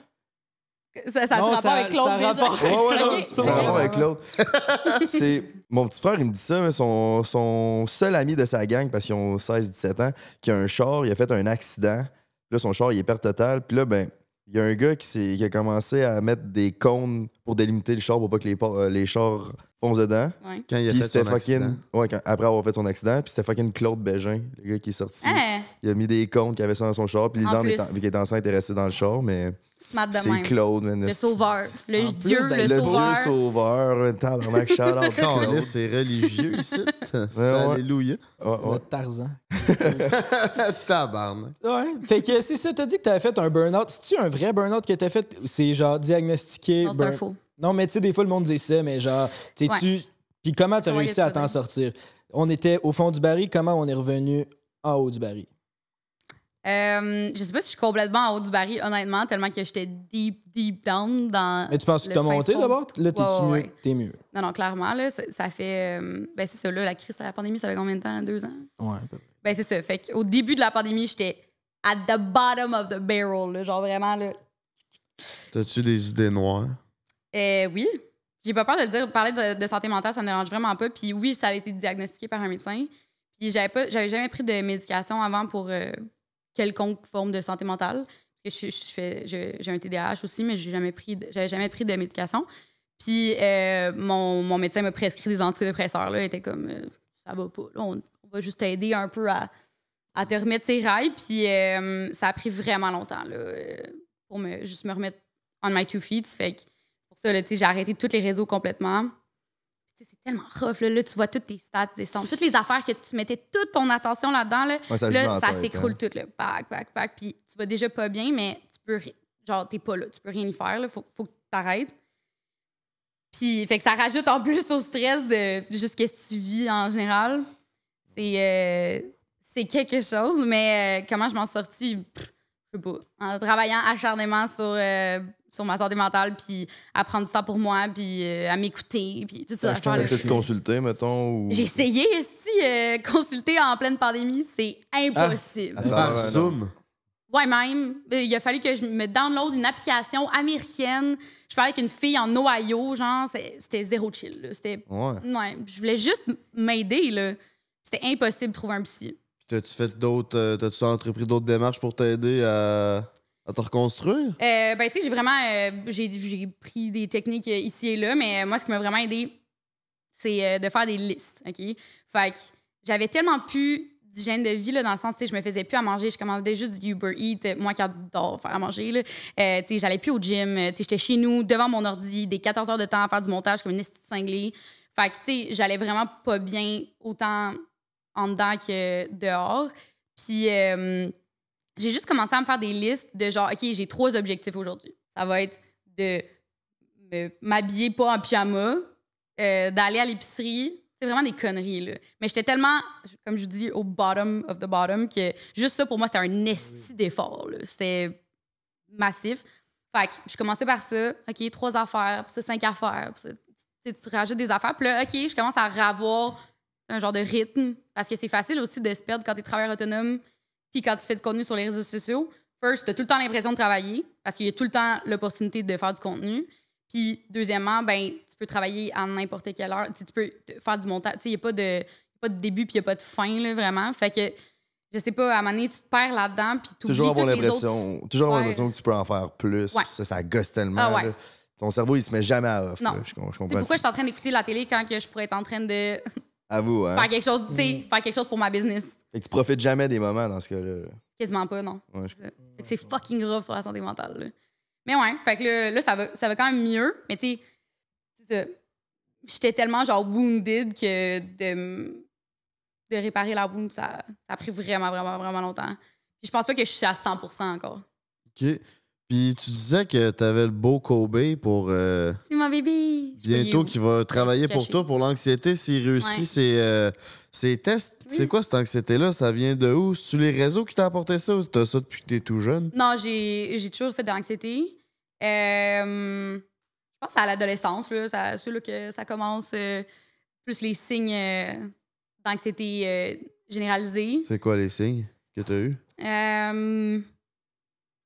Ça, ça a du rapport avec Claude Ça a rapport avec Claude. c'est mon petit frère, il me dit ça, son, seul ami de sa gang, parce qu'ils ont 16-17 ans, qui a un char, il a fait un accident. Là, son char, il est perte totale. Puis là, ben, il y a un gars qui, qui, a commencé à mettre des cônes pour délimiter le char pour pas que les, les chars fonce dedans. Ouais. Quand il puis c'était fucking, Ouais, après avoir fait son accident, puis c'était fucking Claude Bégin, le gars qui est sorti. Hein? Il a mis des comptes qui avait ça dans son char, puis Lisanne, vu qu'il était enceinte, était dans le char, mais. C'est Claude, Le sauveur. Le dieu, le, le, sauveur. Le dieu sauveur. Tabarnak, shout-out. Claude, c'est religieux ici. Alléluia. Ouais, notre Tarzan. Tabarnak. Ouais. Fait que si ça, t'as dit que t'avais fait un burn-out. C'est-tu un vrai burn-out que t'as fait? C'est genre diagnostiqué? Non, c'est un faux. Non, mais tu sais, des fois, le monde dit ça, mais genre, t'es-tu. Puis comment t'as réussi à t'en sortir? On était au fond du baril, comment on est revenu en haut du baril? Euh, je sais pas si je suis complètement en haut du baril, honnêtement, tellement que j'étais deep, deep down dans. Mais tu penses que t'as monté d'abord? Là, t'es-tu mieux? T'es mieux. Non, non, clairement, là, ça, fait. Euh, ben, c'est ça, là, la crise de la pandémie, ça fait combien de temps? Deux ans? Ouais, peu. Ben, c'est ça. Fait qu'au début de la pandémie, j'étais at the bottom of the barrel, là, genre vraiment, là. T'as-tu des idées noires? Euh, oui. J'ai pas peur de le dire. Parler de, de santé mentale, ça ne me dérange vraiment pas. Puis oui, ça a été diagnostiqué par un médecin. Puis j'avais pas, jamais pris de médication avant pour euh, quelconque forme de santé mentale. je, fais, j'ai un TDAH aussi, mais j'ai jamais pris, j'avais jamais pris de médication. Puis euh, mon, médecin m'a prescrit des antidépresseurs. Là, il était comme ça va pas. on, va juste t'aider un peu à, à, te remettre ses rails. Puis ça a pris vraiment longtemps pour me juste me remettre on my two feet. Fait que ça. J'ai arrêté tous les réseaux complètement. C'est tellement rough. Là, tu vois toutes tes stats descendre. Toutes les affaires que tu mettais toute ton attention là-dedans, là, ça, s'écroule hein. tout. Là. Pac, pac, pac. Puis tu vas déjà pas bien, mais tu peux. Genre, t'es pas là. Tu peux rien y faire. Il Faut, faut que tu t'arrêtes. Puis, fait que ça rajoute en plus au stress de juste ce que tu vis en général. C'est. Euh, c'est quelque chose, mais euh, comment je m'en sortis? je sais pas. En travaillant acharnément sur euh, sur ma santé mentale, puis apprendre prendre du temps pour moi, puis euh, à m'écouter, puis tout ça. Euh, consulter, mettons? Ou... J'ai essayé, si, euh, consulter en pleine pandémie, c'est ah, impossible. par ah, Zoom? Ouais, même. Il a fallu que je me download une application américaine. Je parlais avec une fille en Ohio, genre, c'était zéro chill. C'était. Ouais. Je voulais juste m'aider, là. C'était impossible de trouver un psy. T'as-tu fait d'autres. T'as-tu entrepris d'autres démarches pour t'aider à. À te reconstruire? Euh, ben, tu j'ai vraiment. Euh, j'ai pris des techniques euh, ici et là, mais moi, ce qui m'a vraiment aidé, c'est de faire des listes. OK? Fait que j'avais tellement plus d'hygiène de vie, dans le sens, tu je me faisais plus à manger. Je commençais juste du Uber Eats, moi qui adore faire à manger, là. j'allais plus au gym. Tu j'étais chez nous, devant mon ordi, des 14 heures de temps à faire du montage comme une petite cinglée. Fait que, j'allais vraiment pas bien autant en dedans que dehors. Puis, j'ai juste commencé à me faire des listes de genre, OK, j'ai trois objectifs aujourd'hui. Ça va être de m'habiller pas en pyjama, euh, d'aller à l'épicerie. C'est vraiment des conneries, là. Mais j'étais tellement, comme je dis, au bottom of the bottom que juste ça, pour moi, c'était un ah esti d'effort, C'était massif. Fait que je commençais par ça. OK, trois affaires, puis ça, cinq affaires. tu, rajoutes des affaires. Puis là, OK, je commence à ravoir un genre de rythme. Parce que c'est facile aussi de se perdre quand tu es travailleur autonome puis quand tu fais du contenu sur les réseaux sociaux, first, tu as tout le temps l'impression de travailler parce qu'il y a tout le temps l'opportunité de faire du contenu. Puis deuxièmement, ben tu peux travailler à n'importe quelle heure. Tu, peux faire du montage. Tu sais, il n'y a pas de, début puis il n'y a pas de fin, là, vraiment. Fait que, je sais pas, à un moment tu te perds là-dedans puis tu Toujours avoir l'impression que tu peux en faire plus. Ça, ça gosse tellement. Ah Ton cerveau, il se met jamais à off. Non. pourquoi je suis en train d'écouter la télé quand que je pourrais être en train de... Hein? Faire quelque chose, tu mm. faire quelque chose pour ma business et que tu profites jamais des moments dans ce cas-là. Quasiment pas, non. c'est fucking rough sur la santé mentale. Mais ouais, fait que là, ça, va, ça va quand même mieux. Mais tu sais, j'étais tellement genre wounded que de, de réparer la wound, ça, a pris vraiment, vraiment, vraiment longtemps. Puis je pense pas que je suis à 100 encore. OK. Puis tu disais que tu avais le beau Kobe pour. Euh, c'est mon bébé. Bientôt, qui va travailler pour toi pour l'anxiété s'il réussit euh, ses, tests. C'est quoi cette anxiété-là? Ça vient de où? C'est-tu les réseaux qui t'ont apporté ça ou t'as ça depuis que t'es tout jeune? Non, j'ai toujours fait de l'anxiété. Euh, je pense à l'adolescence, là. C'est là que ça commence. Euh, plus les signes d'anxiété généralisée. C'est quoi les signes que t'as eus?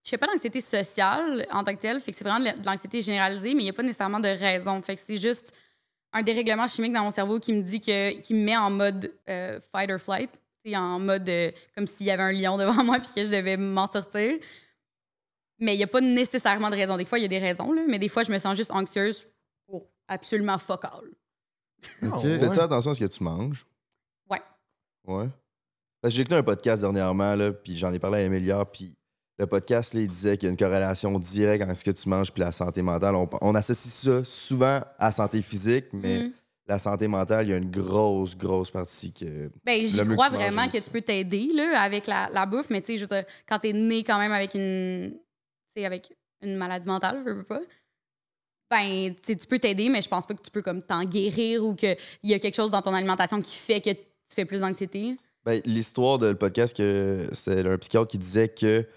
je fais pas d'anxiété sociale en tant que telle, fait que c'est vraiment de l'anxiété généralisée, mais il n'y a pas nécessairement de raison. Fait que c'est juste un dérèglement chimique dans mon cerveau qui me dit que qui met en mode euh, fight or flight, en mode euh, comme s'il y avait un lion devant moi puis que je devais m'en sortir. Mais il n'y a pas nécessairement de raison. Des fois, il y a des raisons, mais des fois, je me sens juste anxieuse pour absolument focale. OK. Ah, Fais-tu attention à ce que tu manges? Ouais. Ouais. Parce que j'ai écouté un podcast dernièrement, là, puis j'en ai parlé à Emilia, puis le podcast, il disait qu'il y a une corrélation directe entre ce que tu manges et la santé mentale. On, associe ça souvent à la santé physique, mais mm. la santé mentale, il y a une grosse, grosse partie que. Ben, j'y crois vraiment que tu peux t'aider avec la, bouffe, mais tu sais, quand t'es né quand même avec une, avec une maladie mentale, je veux pas. Ben, tu peux t'aider, mais je pense pas que tu peux comme t'en guérir ou qu'il y a quelque chose dans ton alimentation qui fait que tu fais plus d'anxiété. Ben, l'histoire de le podcast, que c'était un psychiatre qui disait que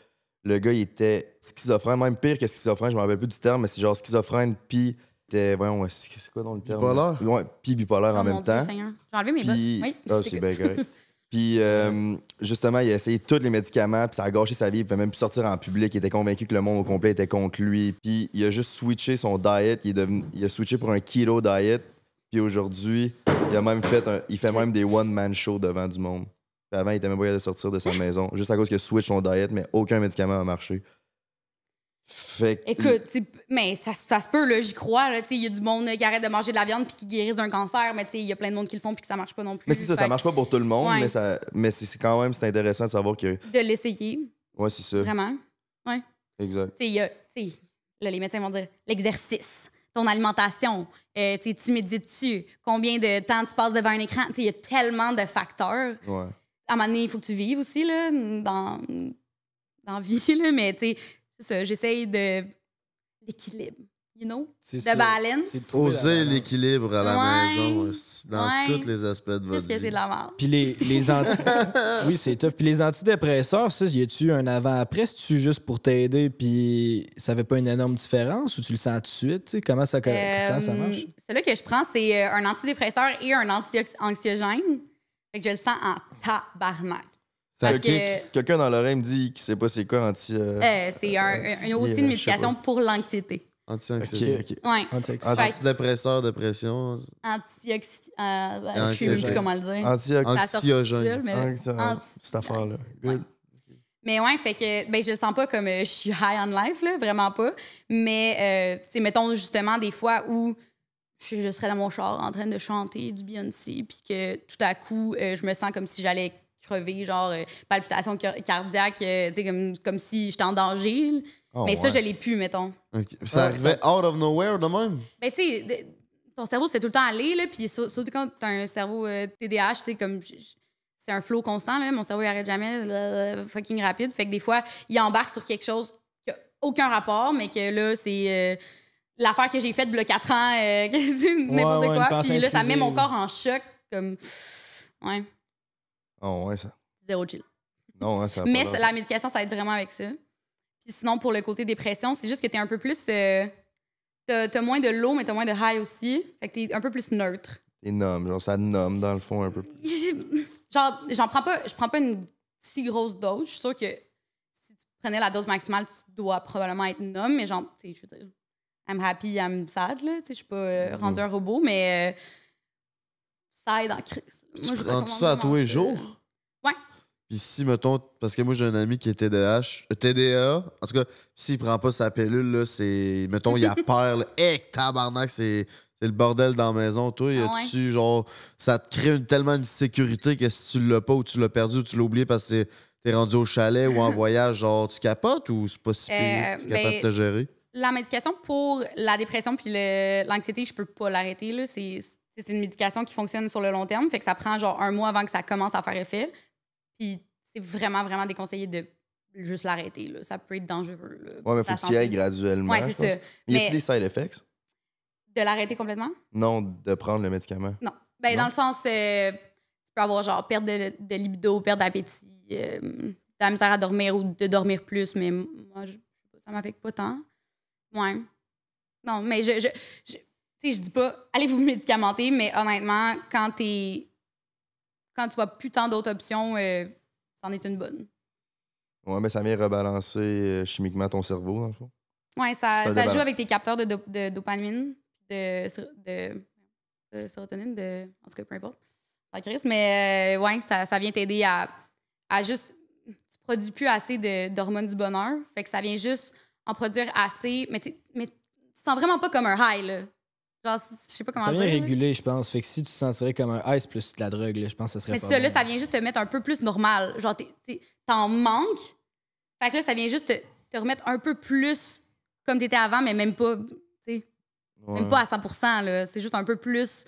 le gars, il était schizophrène, même pire que schizophrène, je me rappelle plus du terme, mais c'est genre schizophrène, puis était, voyons, c'est quoi dans le terme? Bipolaire? Ouais, puis bipolaire en oh même temps. J'ai enlevé mes bottes. Oui, ah, c'est bien correct. Puis, euh, justement, il a essayé tous les médicaments, puis ça a gâché sa vie. Il pouvait même plus sortir en public. Il était convaincu que le monde au complet était contre lui. Puis, il a juste switché son diet. Il, a switché pour un keto diet. Puis aujourd'hui, il a même fait il fait même des one-man shows devant du monde. Avant, il était même pas de sortir de sa maison, juste à cause que switch son diet, mais aucun médicament a marché. Fait que... Écoute, mais ça, se peut, j'y crois. Il y a du monde euh, qui arrête de manger de la viande puis qui guérissent d'un cancer, mais il y a plein de monde qui le font puis que ça marche pas non plus. Mais c'est ça, ça marche pas pour tout le monde, mais, ça, mais c'est quand même c'est intéressant de savoir que. De l'essayer. Oui, c'est ça. Vraiment. Ouais. Exact. les médecins vont dire l'exercice, ton alimentation, euh, tu médites-tu, combien de temps tu passes devant un écran. Il y a tellement de facteurs. Ouais à un moment donné, il faut que tu vives aussi, là, dans, dans vie, là, mais tu sais, c'est ça, j'essaye de. L'équilibre, you know? De balance. C'est Oser l'équilibre à la maison, dans tous les aspects de votre vie. Puis les, les anti... oui, c'est tough. Puis les antidépresseurs, ça, y a-tu un avant-après? C'est-tu juste pour t'aider, puis ça fait pas une énorme différence ou tu le sens tout de suite? T'sais? Comment ça, euh, ça marche? Celui que je prends, c'est euh, un antidépresseur et un anti-anxiogène. Fait que je le sens en tabarnak. Parce que... Quelqu'un dans l'oreille me dit qu'il sait pas c'est quoi anti. Euh, euh c'est un, aussi euh, une médication pour l'anxiété. Anti-anxiété. Anti Antidépresseur, dépression. anti Anti euh, je comment le dire. Anti Anxiogène. C'est Cette affaire-là. Mais ouais, fait que ben je le sens pas comme je suis high on life là, vraiment pas. Mais mettons justement des fois où je serais dans mon char en train de chanter du Beyoncé, puis que tout à coup, euh, je me sens comme si j'allais crever, genre euh, palpitation cardiaque, euh, comme, comme si j'étais en danger. Oh, mais ça, je l'ai pu, mettons. Ça arrivait out of nowhere de même? Ben, tu sais, ton cerveau se fait tout le temps aller, là, puis surtout quand t'as un cerveau TDAH, tu comme. C'est un flow constant, là. Mon cerveau, il arrête jamais, fucking rapide. Fait que des fois, il embarque sur quelque chose qui n'a aucun rapport, mais que là, c'est l'affaire que j'ai faite de 4 ans, euh, n'importe quoi. Puis là, ça met mon corps en choc. Comme. Ouais. Oh, ouais, ça. Zéro chill. Non, ouais, ça Mais la médication, ça aide vraiment avec ça. Puis sinon, pour le côté dépression, c'est juste que t'es un peu plus. Euh, t'as moins de low, mais t'as moins de high aussi. Fait que t'es un peu plus neutre. T'es nomme, genre ça nomme dans le fond un peu plus. genre, j'en prends pas. Je prends pas une si grosse dose. Je suis sûre que si tu prenais la dose maximale, tu dois probablement être nomme, mais genre, tu sais, je veux dire I'm happy, I'm sad, je suis pas euh, mm-hmm. rendue un robot, mais euh, ça aide en crise. Tu prends ça à tous les jours? Ouais. Puis si, mettons, parce que moi, j'ai un ami qui est TDAH, euh, TDA, en tout cas, s'il prend pas sa pilule, là, c'est, mettons, il a peur, Hé, tabarnak, c'est... C'est le bordel dans la maison, toi. Ah genre, ça te crée tellement une sécurité que si tu l'as pas ou tu l'as perdu ou tu l'as oublié parce que t'es rendu au chalet ou en voyage, genre, tu capotes ou c'est pas si tu capable ben, de te gérer? la médication pour la dépression puis l'anxiété, je peux pas l'arrêter. C'est une médication qui fonctionne sur le long terme. Fait que ça prend genre un mois avant que ça commence à faire effet. Puis c'est vraiment, vraiment déconseillé de juste l'arrêter. Ça peut être dangereux. ouais, mais faut que tu y ailles graduellement. Ouais, c'est y a-t-il des side effects? De l'arrêter complètement? Non, de prendre le médicament. Non. Ben, dans le sens, euh, tu peux avoir genre perte de, libido, perte d'appétit, euh, de misère à dormir ou de dormir plus, mais moi, je, ça m'affecte pas tant. Ouais. Non, mais je. je, tu sais, je dis pas, allez vous médicamenter, mais honnêtement, quand t'es. Quand tu vois plus tant d'autres options, euh, c'en est une bonne. Ouais, mais ça vient rebalancer euh, chimiquement ton cerveau, dans le fond. Ouais, ça, ça, joue avec tes capteurs de, de dopamine, de, de, sérotonine, de. En tout cas, peu importe. Ça mais euh, ça, ça vient t'aider à, à juste. Tu produis plus assez d'hormones du bonheur. Fait que ça vient juste en produire assez, mais, mais tu sens vraiment pas comme un high, là. Genre, je sais pas comment dire. Ça je pense. Fait que si tu te sentirais comme un ice plus de la drogue, je pense que ça serait Mais là, ça vient juste te mettre un peu plus normal. Genre, t'en manques. Fait que là, ça vient juste te, remettre un peu plus comme t'étais avant, mais même pas, même pas à 100 là. C'est juste un peu plus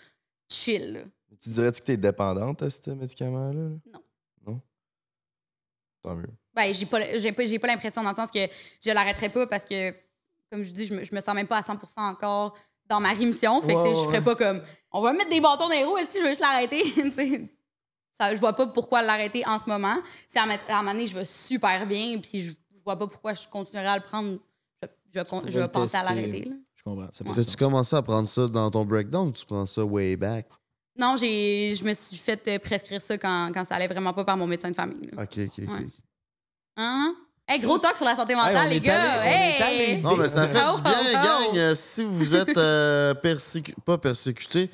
chill, Tu dirais-tu que t'es dépendante à ce médicament-là? Non. Non? Tant mieux. Ben, j'ai pas, l'impression dans le sens que je l'arrêterai pas parce que, comme je dis, je me, me sens même pas à 100 encore dans ma rémission. Fait que, je ferais pas comme on va mettre des bâtons dans les roues si je veux juste l'arrêter. ça, je vois pas pourquoi l'arrêter en ce moment. Si à, un moment donné, je vais super bien, puis je, vois pas pourquoi je continuerai à le prendre. Je, vais penser à l'arrêter. Je comprends. As-tu commencé à prendre ça dans ton breakdown ou tu prends ça way back? Non, je me suis fait euh, prescrire ça quand, ça allait vraiment pas par mon médecin de famille. OK, OK, OK. Hein? Hey, gros talk sur la santé mentale, les gars! hey! Non, mais ça fait oh, du oh, bien, oh. gang! Euh, si vous êtes euh, pas persécuté,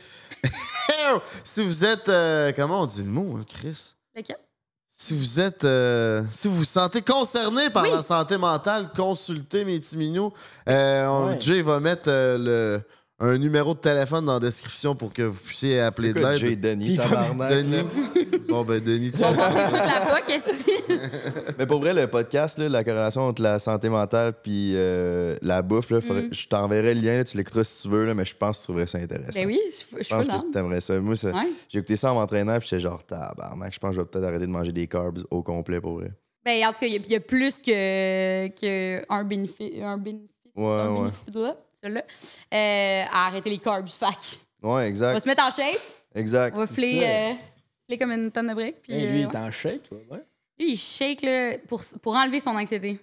si vous êtes. Euh, comment on dit le mot, hein, Chris? Lequel? Si vous êtes. Euh, si vous vous sentez concerné par la santé mentale, consultez mes petits minous. Jay va mettre le un numéro de téléphone dans la description pour que vous puissiez appeler de l'aide. J'ai Denis, tabarnak. bon, ben, Denis, tu vas toute la Mais pour vrai, le podcast, là, la corrélation entre la santé mentale puis euh, la bouffe, là, mm. je t'enverrai le lien, tu l'écouteras si tu veux, là, mais je pense que tu trouverais ça intéressant. Ben oui, je je pense que tu aimerais ça. Moi, j'ai écouté ça en m'entraînant, puis j'étais genre, tabarnak, je pense que je vais peut-être arrêter de manger des carbs au complet pour vrai. Ben, en tout cas, il y a- plus que, que un bénéfice. Un bénéfice. Ouais, ouais. Euh, à arrêter les carbs. Fac. Ouais, exact. On va se mettre en shake. Exact. On va fler, euh, comme une tonne de briques. Puis, lui, il euh, est en shake. toi, ouais. Lui, il shake pour, pour enlever son anxiété.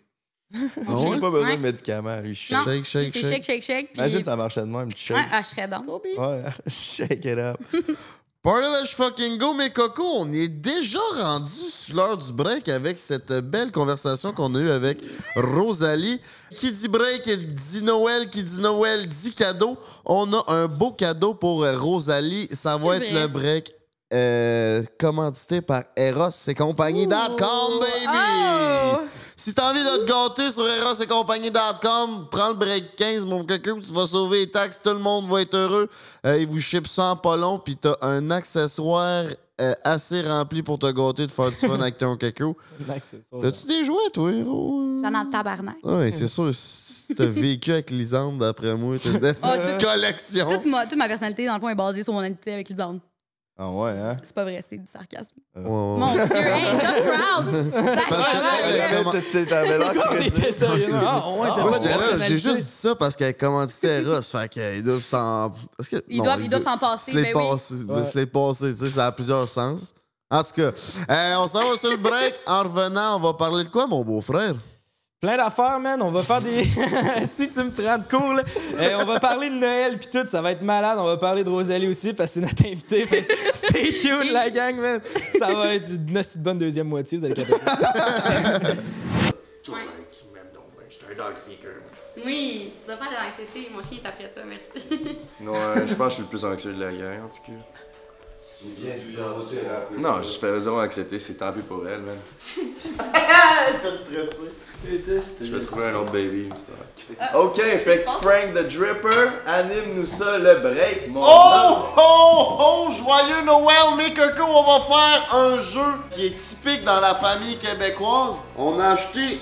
On n'a pas besoin de médicaments. Il shake, shake, shake, shake. shake, shake, shake Imagine, ça marchait de même. Shake. Ouais, ah, je serais dans. Ouais, shake it up. Partage fucking go, mes cocos, on est déjà rendu sur l'heure du break avec cette belle conversation qu'on a eue avec Rosalie. Qui dit break dit Noël, qui dit Noël dit cadeau. On a un beau cadeau pour Rosalie. Ça va être le break euh, commandité par Eros et compagnie.com, baby! Oh! Si t'as envie de te gâter sur compagnie.com, prends le break 15, mon cocu, tu vas sauver les taxes, tout le monde va être heureux. Euh, ils vous chipent sans pas long, puis t'as un accessoire euh, assez rempli pour te gâter de faire du fun avec ton coco. T'as-tu des jouets, toi, héros? J'en ai en tabarnak. Oui, c'est sûr, si t'as vécu avec Lisande, d'après moi, t'as une ah, collection. Toute ma, toute ma personnalité, dans le fond, est basée sur mon amitié avec Lisande. Ah ouais, hein? C'est pas vrai, c'est du sarcasme. Euh. Mon Dieu, hey, tough crowd! Parce que t'avais l'air que Moi, j'étais là, j'ai juste dit ça parce qu'elle commanditait Ross. Fait qu'ils doivent s'en... Ils doivent s'en passer, mais oui. Se les passer, tu sais, ça a plusieurs sens. En tout cas, euh, on s'en va sur le break. En revenant, on va parler de quoi, mon beau-frère? Plein d'affaires, man. On va faire des. si tu me prends de cours là. Eh, on va parler de Noël puis tout. Ça va être malade. On va parler de Rosalie aussi parce que c'est notre invité. Stay tuned, la gang, man. Ça va être une bonne deuxième moitié. Vous allez capter. un dog speaker. Oui, tu dois faire de l'anxiété. Mon chien est après toi, merci. non, euh, je pense que je suis le plus anxieux de la gang, en tout cas. Non, je fais raison accepter, c'est tant pis pour elle, man. T'es stressé. stressée. Je vais trouver un autre baby, ah, ok, fait que Frank the Dripper anime-nous ça le break, mon Oh, oh, oh, joyeux Noël, mes cocos, on va faire un jeu qui est typique dans la famille québécoise. On a acheté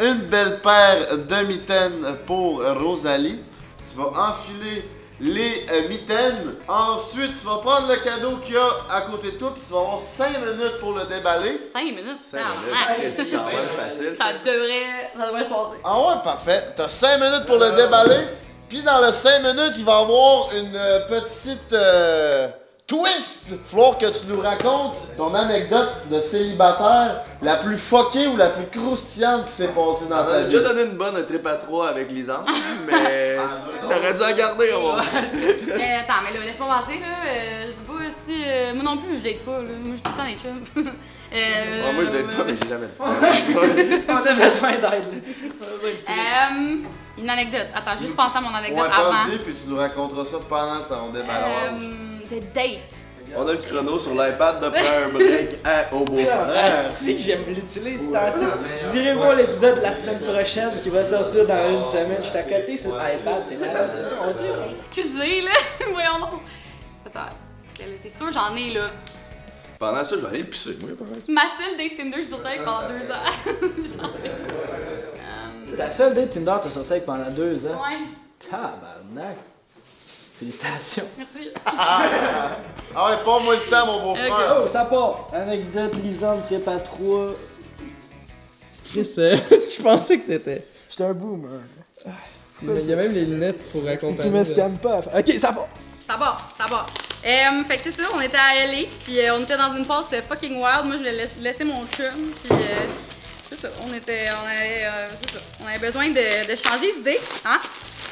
une belle paire de mitaines pour Rosalie. Tu vas enfiler les euh, mitaines. Ensuite, tu vas prendre le cadeau qu'il y a à côté de toi, puis tu vas avoir 5 minutes pour le déballer. 5 minutes? 5 minutes, facile. Ça devrait, ça devrait se passer. Ah ouais, parfait. T'as 5 minutes pour le déballer, puis dans les 5 minutes, il va y avoir une euh, petite... Euh, twist! Flore, que tu nous racontes ton anecdote de célibataire la plus fuckée ou la plus croustillante qui s'est passée dans ta vie. J'ai déjà donné une bonne trip à trois avec Lisande, mais t'aurais dû en garder, on va Attends, mais là, laisse-moi mentir, là. Euh, je euh, moi non plus, je date pas, Moi, je suis tout le temps des euh, ah, moi, je date pas, mais j'ai jamais le temps. On a besoin d'aide, là. une anecdote. Attends, juste penser à mon anecdote avant. Vas-y, puis tu nous raconteras ça pendant ton déballage date. On a le chrono sur l'iPad de Père un break à, au beau que j'aime l'utiliser, c'est assez. Vous voir l'épisode de la semaine prochaine qui va sortir dans une semaine. Je suis à côté sur l'iPad, c'est malade. Ben, excusez, là. Voyons donc. Attends, ben, c'est sûr, j'en ai, là. Pendant ça, j'en ai aller pisser, moi, Ma seule date Tinder, je avec pendant deux ans. Euh, Ta seule date Tinder, t'as sorti pendant deux ans? Ouais. Tabarnak. Félicitations. Merci. Ah, ouais, pas moi le temps, mon beau-frère. Oh, ça part. Anecdote lisante qui est pas trop. Chris, euh, je pensais que t'étais. J'étais un boomer. Ah, il y a même les lunettes pour raconter. Tu me pas. Ok, ça part. Ça va. ça va. Euh, fait que c'est ça, on était à LA, puis euh, on était dans une pause fucking wild. Moi, je voulais laisser mon chum, puis c'est ça, on était, on avait, ça, on avait besoin de, de changer d'idée, hein?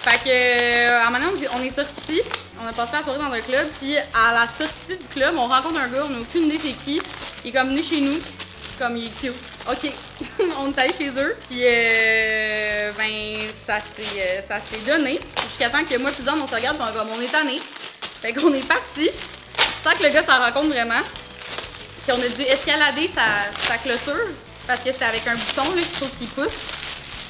Fait que, euh, à un moment on est sortis, on a passé la soirée dans un club, puis à la sortie du club, on rencontre un gars, on n'a aucune idée c'est qui. Il est comme né chez nous, comme il est cute. OK, on est allé chez eux, puis euh, ben, ça s'est euh, donné. Jusqu'à temps que moi, plus on se regarde, on, comme, on est tanné. Fait qu'on est parti, sans que le gars s'en rencontre vraiment. Puis on a dû escalader sa, clôture, parce que c'est avec un bouton, là, qu'il faut qu'il pousse.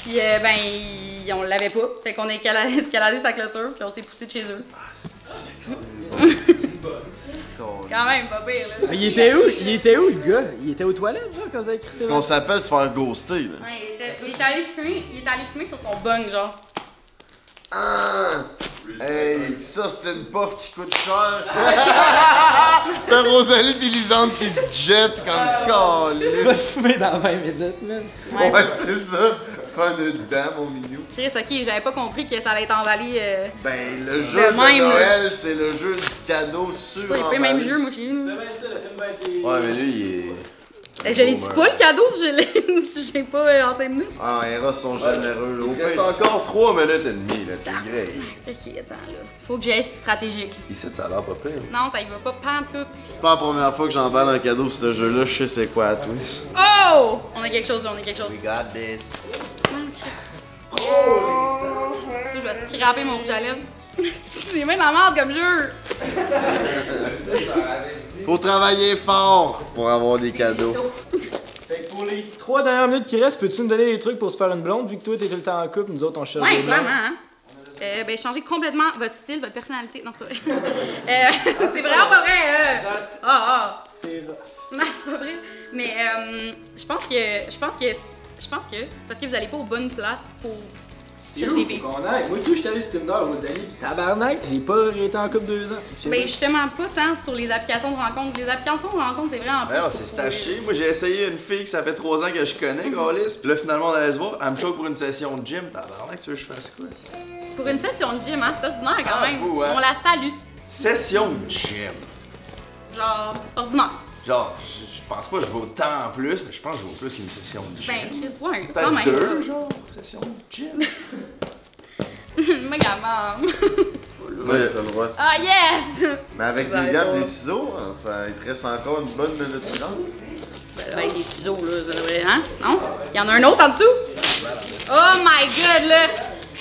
Puis, euh, ben, il puis on l'avait pas. Fait qu'on a escaladé sa clôture, puis on s'est poussé de chez eux. Ah, quand même, pas pire, là. il était où, il était où, le gars? Il était aux toilettes, genre, quand vous avez écrit ça? Ce qu'on s'appelle se faire ghoster, là. Ouais, il était, allé fumer, il est allé fumer sur son bung, genre. Ah! Hey, ça c'est une bof qui coûte cher. T'as Rosalie pis qui se jette comme colle. Tu vas fumer dans 20 minutes, man. ouais c'est ça dame au milieu. Chris, ok, j'avais pas compris que ça allait être emballé. Euh, ben, le jeu de, même, Noël, c'est le jeu du cadeau sur. C'est pas le même jeu, moi, chez nous. Ouais, mais lui, il est. J'allais-tu du pas le cadeau si j'ai oh, ben. si j'ai pas euh, en minutes? Ah, les rats sont généreux. il reste encore 3 minutes et demie, là, t'es ah. grave. Ok, attends, là. Faut que j'aille stratégique. Ici, ça a l'air pas pire. Non, ça y va pas pantoute. C'est pas la première fois que j'emballe un cadeau pour ce jeu-là, je sais c'est quoi à Oh! On a quelque chose, là, on a quelque chose. We got this. Oh! je vais scraper mon rouge à lèvres. c'est même la merde comme jeu! Faut travailler fort pour avoir des cadeaux. Fait pour les trois dernières minutes qui restent, peux-tu nous donner des trucs pour se faire une blonde? Vu que toi, tout le temps en couple, nous autres, on cherche Ouais, clairement. Hein. Euh, ben, changez complètement votre style, votre personnalité. Non, c'est pas vrai. Euh, c'est vraiment pas vrai. Euh. Ah, ah, C'est Non, c'est pas vrai. Mais je pense que. Je pense que. Je pense que. Parce que vous allez pas aux bonnes places pour je l'ai Qu'on Moi, tout, suis allé sur Tinder, aux amis, pis tabarnak, j'ai pas été en couple deux ans. Ben, justement, pas hein sur les applications de rencontre. Les applications de rencontre, c'est vraiment pas. Non, c'est staché. Moi, j'ai essayé une fille que ça fait trois ans que je connais, Gaulis, mhm. Puis là, finalement, on allait se voir. Elle me choque pour une session de gym. Tabarnak, tu veux que je fasse quoi? Pour une session de gym, hein, c'est ordinaire quand ah, même. Hein? On la salue. Session de gym. Genre, ordinaire. Genre, je, pense pas que je vaux tant en plus, mais je pense que je vaux plus qu'une session de gym. Ben, voir un quand même. deux, genre, session de gym. Mega j'ai le droit. Ah, yes! Mais avec des des ciseaux, hein, ça il te reste encore une bonne minute trente. Avec ben, ben, des ciseaux, là, ça devrait- hein? Non? Il y en a un autre en dessous? Oh my god, là!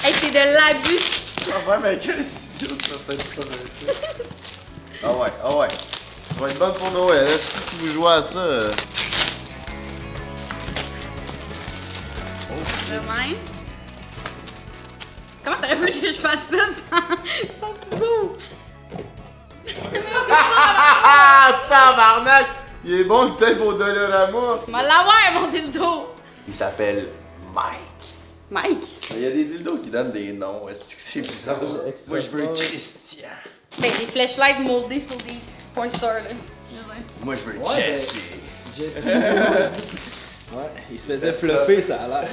Hey, c'est de l'abus! Ah ouais, mais quel ciseau tu vas peut-être pas ça? Ah ouais, ah ouais. Ça va être bonne pour Noël. Hein, si, vous jouez à ça. Le oh, même. Comment t'aurais voulu que je fasse ça sans, sans ciseaux? Tabarnak! Il est bon le type au Dolorama! Tu Ma l'avoir mon dildo! Il s'appelle Mike. Mike? Il y a des dildos qui donnent des noms. Est-ce que c'est bizarre? Moi je veux Christian. Ben des flashlights moldés, sur des Point star, là. Moi, je veux ouais, Jesse. Ben, Jesse. ouais, il se faisait fluffer, ça a l'air.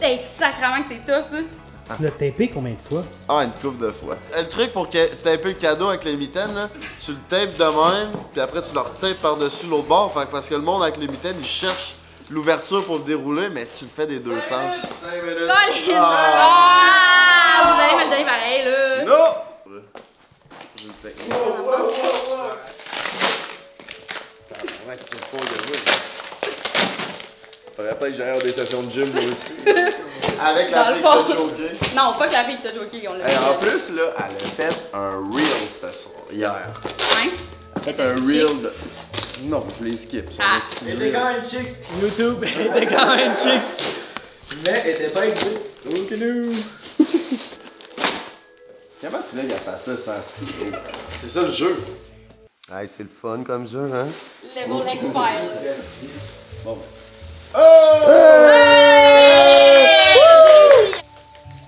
T'es sacrément que c'est tough, ça. Tu l'as tapé combien de fois? Ah, une couple de fois. Eh, le truc pour taper le cadeau avec les mitaines, là, tu le tapes de même, puis après tu le retapes par-dessus l'autre bord, parce que le monde avec les mitaines, il cherche l'ouverture pour le dérouler, mais tu le fais des deux sens. 5 minutes! Oh, vous allez me le donner pareil, là! Non! Je le sais. Oh, oh, oh, fort que moi. Faudrait peut-être que des sessions de gym, moi aussi. Avec la fille qui t'a joké. Non, pas que la fille qui t'a joké, on l'a En plus, là, elle a fait un reel cette soirée, hier. Hein? Elle a fait un reel de... Non, je l'ai skip. Ah. Elle était quand même chicks YouTube, elle était quand même chicks. Mais elle était pas exit. Ok, nous. Comment tu veux qu'elle fasse ça sans C'est ça le jeu. Ah, c'est le fun comme jeu, hein? Level expert. Bon. Oh! Hey!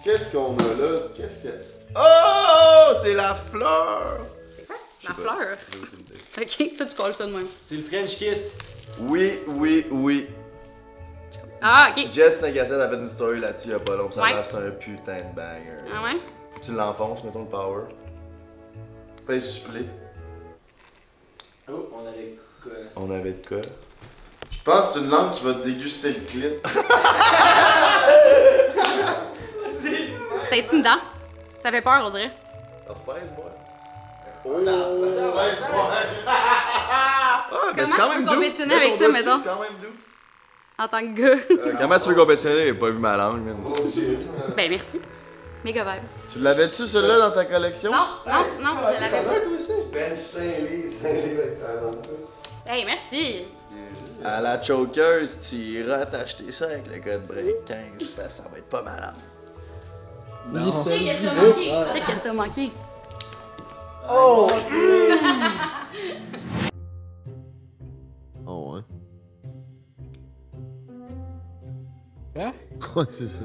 Qu'est-ce qu'on a là? Qu'est-ce que. Oh! C'est la fleur! quoi? La fleur? ok, toi tu colles ça de même. C'est le French Kiss. Oui, oui, oui. Ah, ok. Jess 5 à 7 une story là-dessus il y a pas long. Ça ouais. c'est un putain de banger. Ah ouais? Tu l'enfonces, mettons le power. Pas supplé. Oh, on avait quoi On avait de quoi Je pense que c'est une langue qui va te déguster le clip. une intimidant. Ça fait peur, on dirait. Ah, oh! ah, mais ben, c'est quand même doux. avec ça, C'est quand même doux. En tant que gars. Euh, comment tu veux compétitionner? J'ai pas vu ma langue. Même. Oh, ben merci. Méga vibe. Tu l'avais-tu celui-là dans ta collection? Non, non, non, je l'avais pas. Ben Saint-Ly, Saint-Ly Hey, merci! À la chokeuse, tu iras t'acheter ça avec le code break 15 parce ça va être pas mal. Non. Check qu'est-ce t'as manqué! Check qu'est-ce t'as manqué! Oh! oh ouais. Hein? Quoi c'est ça.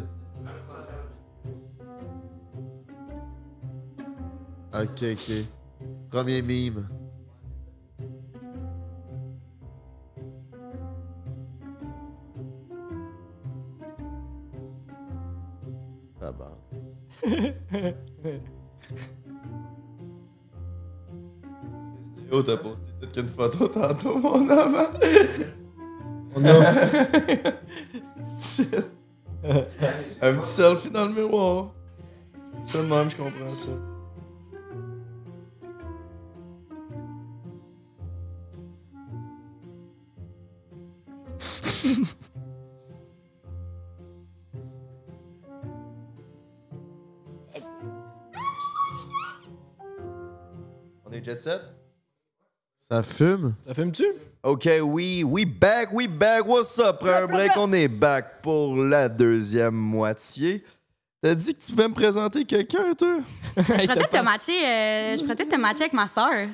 Ok, ok. Premier mime. Ah bah. haut, t'as posté peut-être qu'une photo tantôt, mon homme. Mon hein? homme. Un petit selfie dans le miroir. Seulement même, je comprends ça. On est jet set? Ça fume? Ça fume-tu? OK, oui, we back, we back. What's up? un break, on est back pour la deuxième moitié. T'as dit que tu pouvais me présenter quelqu'un, toi? Euh, je pourrais peut-être te matcher, je pourrais te matcher avec ma soeur.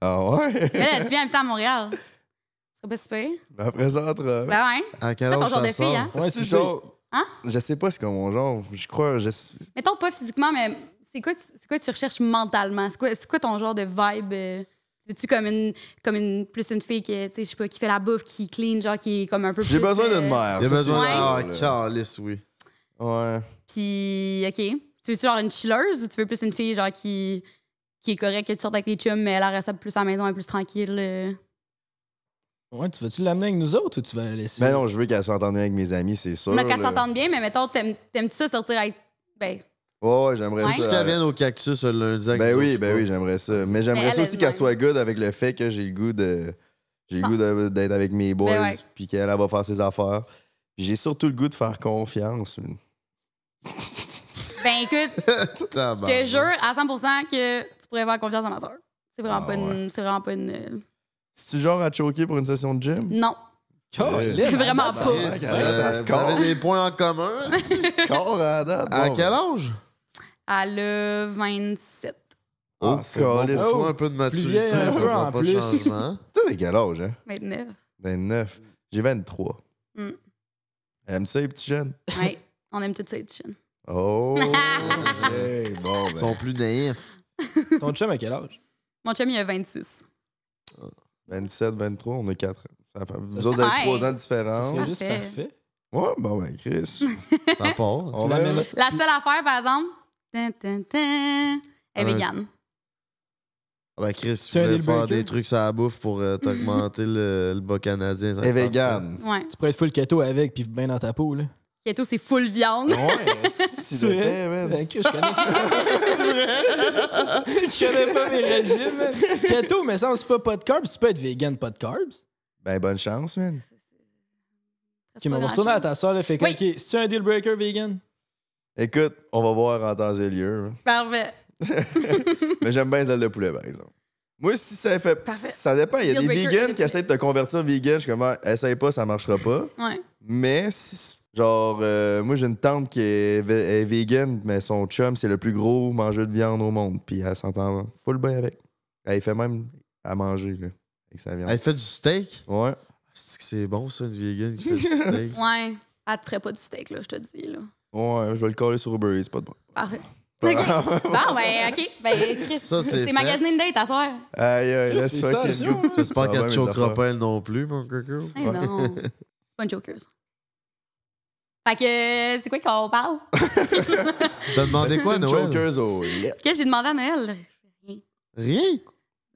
ah ouais? tu viens habiter à Montréal. C'est pas super. Ben, présente. Euh, ben ouais. À C'est ton genre de fille, hein? Ouais, c'est chaud. Hein? Je sais pas, c'est comme mon genre. Je crois. Je... Mettons pas physiquement, mais c'est quoi, c'est tu recherches mentalement? C'est quoi, ton genre de vibe? Euh? Veux-tu comme une, plus une fille qui, je sais pas, qui fait la bouffe, qui clean, genre qui est comme un peu plus. J'ai besoin d'une euh, mère. J'ai besoin d'un calice, oui. Ouais. Puis, OK. Tu veux-tu genre une chilleuse ou tu veux plus une fille genre qui, qui est correcte, qui sort avec les chums, mais elle reste plus à la maison, et plus tranquille? Ouais, tu veux-tu l'amener avec nous autres ou tu vas laisser? Ben non, je veux qu'elle s'entende bien avec mes amis, c'est sûr. Mais qu'elle s'entende bien, mais mettons, t'aimes-tu ça sortir avec. Ben. Ouais, j'aimerais j'aimerais ouais. ça. qu'elle vienne au cactus le lundi Ben oui, ben oui, j'aimerais ça. Mais j'aimerais ça aussi qu'elle soit good avec le fait que j'ai le goût de. J'ai le goût d'être avec mes ben boys, puis qu'elle va faire ses affaires. J'ai surtout le goût de faire confiance. ben écoute, je te jure à 100% que tu pourrais faire confiance à ma soeur. C'est vraiment, ah c'est vraiment, pas une. Euh, c'est genre à choquer pour une session de gym? Non. C'est vraiment ah, pas. parce euh, vous avez des points en commun. à quel âge? À le 27. Oh, Ah, c'est ça, un peu de maturité, ça pas de changement. Toi, t'es quel âge, hein? 29. 29. J'ai 23. Mm. Aime ça, les petits jeunes? Oui, On aime tout ça, les petits jeunes. Oh! bon, Ils ben. sont plus naïfs. Ton chum à quel âge? Mon chum, il a 26. 27, 23, on a 4 ans. Vous autres avez 3 ans de différence. C'est juste parfait. Ouais, bon, ben, Chris. ça passe. la, seule affaire, par exemple, elle est vegan. Ah ben, Chris, tu voulais faire des trucs sur la bouffe pour euh, t'augmenter le, bas canadien. Et vegan. Tu pourrais être full keto avec, puis bien dans ta peau, là. Keto, c'est full viande. Ah ouais, si tu man. Ben, je connais pas. connais pas mes régimes, man. Keto, mais ça, c'est pas pas de carbs. Tu peux être vegan, pas de carbs. Ben, bonne chance, man. Ok, mais on va à ta soeur, Fait que, c'est-tu un deal breaker vegan? Écoute, on va voir en temps et lieu. Hein. Parfait. mais j'aime bien les ailes de poulet, par exemple. Moi, si ça fait. Ça dépend. Il y a des vegans qui essaient de te convertir vegan. Je suis comme, ah, essaye pas, ça marchera pas. Ouais. Mais si Genre, euh, moi, j'ai une tante qui est, vegan, mais son chum, c'est le plus gros mangeur de viande au monde. Puis elle s'entend full bien avec. Elle fait même à manger, là, avec sa viande. Elle fait du steak? Ouais. C'est que c'est bon, ça, une vegan qui fait du steak. ouais. Elle te ferait pas du steak, là, je te dis, là. Ouais, je vais le coller sur Uber c'est pas de bon. Parfait. OK. ben, OK. Ben, c'est magasiné une date à soir. Aïe, aïe, laisse-moi. Hein. J'espère qu'elle ne chokera pas, elle non plus, mon coco. non. C'est pas une joker, fait que euh, c'est quoi qu'on parle? T'as demandé ben, quoi, Noël? Qu'est-ce que j'ai demandé à Noël? Rien. Rien?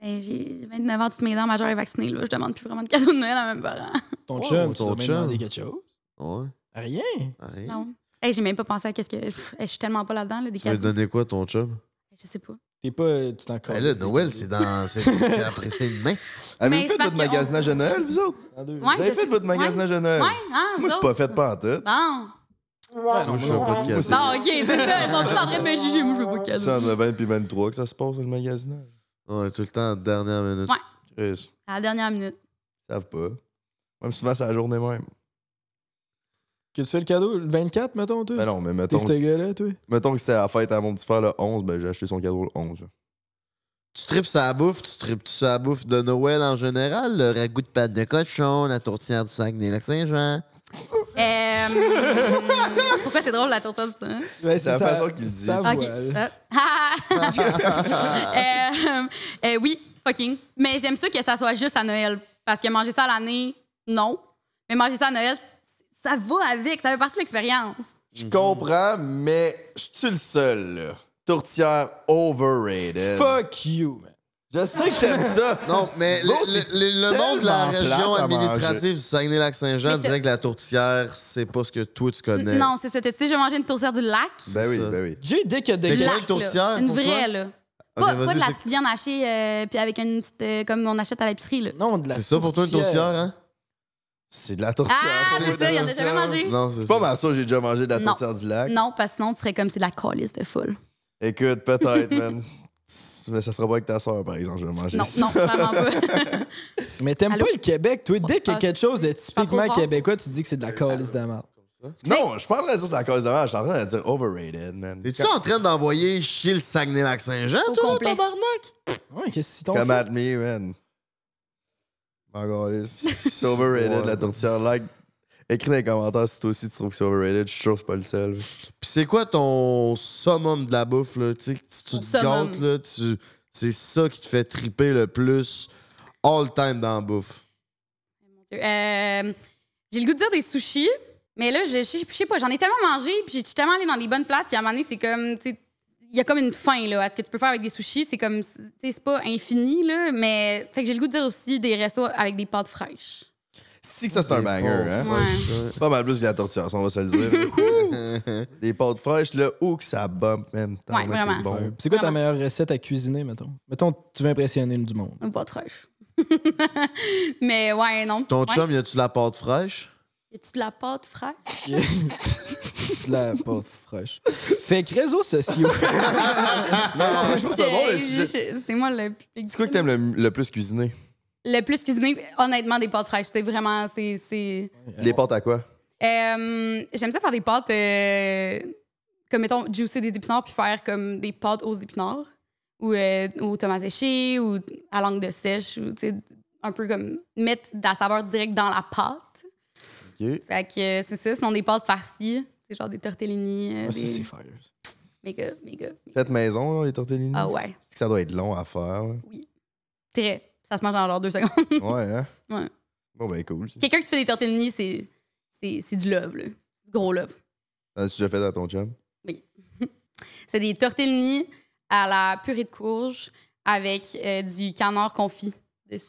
Ben, j'ai 29 ans, toutes mes dents majeures et vaccinées. Là. Je demande plus vraiment de cadeaux de Noël à oh, même parents. Ton chum, ton chum. demandé quelque chose? Ouais. Rien? Non. Et j'ai même pas pensé à qu'est-ce que. je suis tellement pas là-dedans, là, des cadeaux. Tu donné quoi, ton chum? Je sais pas. T'es pas. Euh, tu t'en ben là, Noël, c'est dans. C'est après c'est demain. Avez-vous fait votre magasinage à Noël, vous autres? Vous avez fait votre magasinage à Noël? Ouais, hein, Moi, c'est pas fait pas en tout. Bon. Moi, je veux pas de cadeau. Bon, ok, c'est ça. Ils sont tous en train de me juger. Moi, je veux pas de C'est entre 20 et 23 que ça se passe, le magasinage. On est tout le temps en dernière minute. Ouais. À la dernière minute. ils savent pas. Même souvent, c'est la journée même. Que tu fais le cadeau le 24, mettons, toi? Ben non, mais mettons. T'es ce toi? Mettons que c'est à la fête à mon petit frère le 11, ben j'ai acheté son cadeau le 11. Tu tripes sa bouffe, tu tripes sa bouffe de Noël en général, le ragoût de pâte de cochon, la tourtière du Saguenay-Lac-Saint-Jean. Euh, hmm, pourquoi c'est drôle la tourtière du Saguenay? c'est la façon qu'il dit. Ça euh, euh, euh, oui, fucking. Mais j'aime ça que ça soit juste à Noël, parce que manger ça à l'année, non. Mais manger ça à Noël, ça va avec, ça fait partie de l'expérience. Je comprends, mais je suis le seul, Tourtière overrated. Fuck you, man. Je sais que t'aimes ça. Non, mais le, le, monde de la région administrative du Saguenay-Lac-Saint-Jean dirait que la tourtière, c'est pas ce que toi tu connais. Non, c'est ça. Tu sais, j'ai mangé une tourtière du lac. Ben oui, ben oui. J'ai y des une tourtière? Une vraie, là. pas, de la petite viande hachée, euh, puis avec une petite. Euh, comme on achète à l'épicerie, là. Non, de la C'est ça pour toi, une tourtière, hein? C'est de la tourtière. Ah, c'est ça, il en a jamais mangé. Non, c'est Pas ma ça, j'ai déjà mangé de la tourtière du lac. Non, parce que sinon, tu serais comme c'est de la colisse de foule. Écoute, peut-être, man. Mais ça sera pas avec ta soeur, par exemple, je vais manger Non, ça. non, vraiment pas. Mais t'aimes pas le Québec, toi. Dès qu'il y a ah, quelque chose de typiquement québécois, tu dis que c'est de la colisse de merde. Non, je parle pas en de dire c'est la cause de merde, je suis en train de dire overrated, man. es tu en train d'envoyer chier le Saguenay-Lac-Saint-Jean, toi, complet. tabarnak? Ouais, qu'est-ce que ton Come at me, man. c'est overrated la tourtière. Like, écris dans les commentaires si toi aussi tu trouves que c'est overrated. Je suis que c'est pas le seul. Puis c'est quoi ton summum de la bouffe, là? Tu tu te gantes, là, tu... c'est ça qui te fait triper le plus all time dans la bouffe. Euh, j'ai le goût de dire des sushis, mais là, je je sais pas, j'en ai tellement mangé, puis j'ai tellement allé dans les bonnes places, puis à un moment donné, c'est comme, il y a comme une fin là, à ce que tu peux faire avec des sushis. C'est comme, c'est pas infini, là, mais fait que j'ai le goût de dire aussi des restos avec des pâtes fraîches. Si que ça, c'est un banger. Hein? Pas mal plus de la tortilla, on va se le dire. des pâtes fraîches, là, où que ça bump, man. Ouais, vraiment. C'est quoi ta meilleure recette à cuisiner, mettons? Mettons, tu veux impressionner du monde. Une pâte fraîche. mais ouais, non. Ton chum, y a-tu la pâte fraîche? tu de la pâte fraîche? tu de la pâte fraîche. Fait que réseaux sociaux. non, je c'est bon, C'est moi le plus... C'est quoi que t'aimes le, le plus cuisiner? Le plus cuisiner, honnêtement, des pâtes fraîches. C'est vraiment. c'est... Les pâtes à quoi? Euh, j'aime ça faire des pâtes, euh, comme mettons, juicer des épinards, puis faire comme des pâtes aux épinards, ou euh, aux tomates ou à langue de sèche, ou tu sais, un peu comme mettre de la saveur directe dans la pâte. Fait que euh, c'est ça, sont des pâtes farcies. C'est genre des tortellini. Euh, ah, des... ça, c'est fire. Méga, méga. Faites maison, les tortellini. Ah ouais. C'est que ça doit être long à faire. Oui. Très. Ça se mange en genre deux secondes. Ouais, hein? Ouais. Bon, ben, cool. Quelqu'un qui fait des tortellini, c'est, c'est, c'est du love, là. C'est du Gros love. T'en ah, as-tu déjà fait à ton job? Oui. c'est des tortellini à la purée de courge avec euh, du canard confit.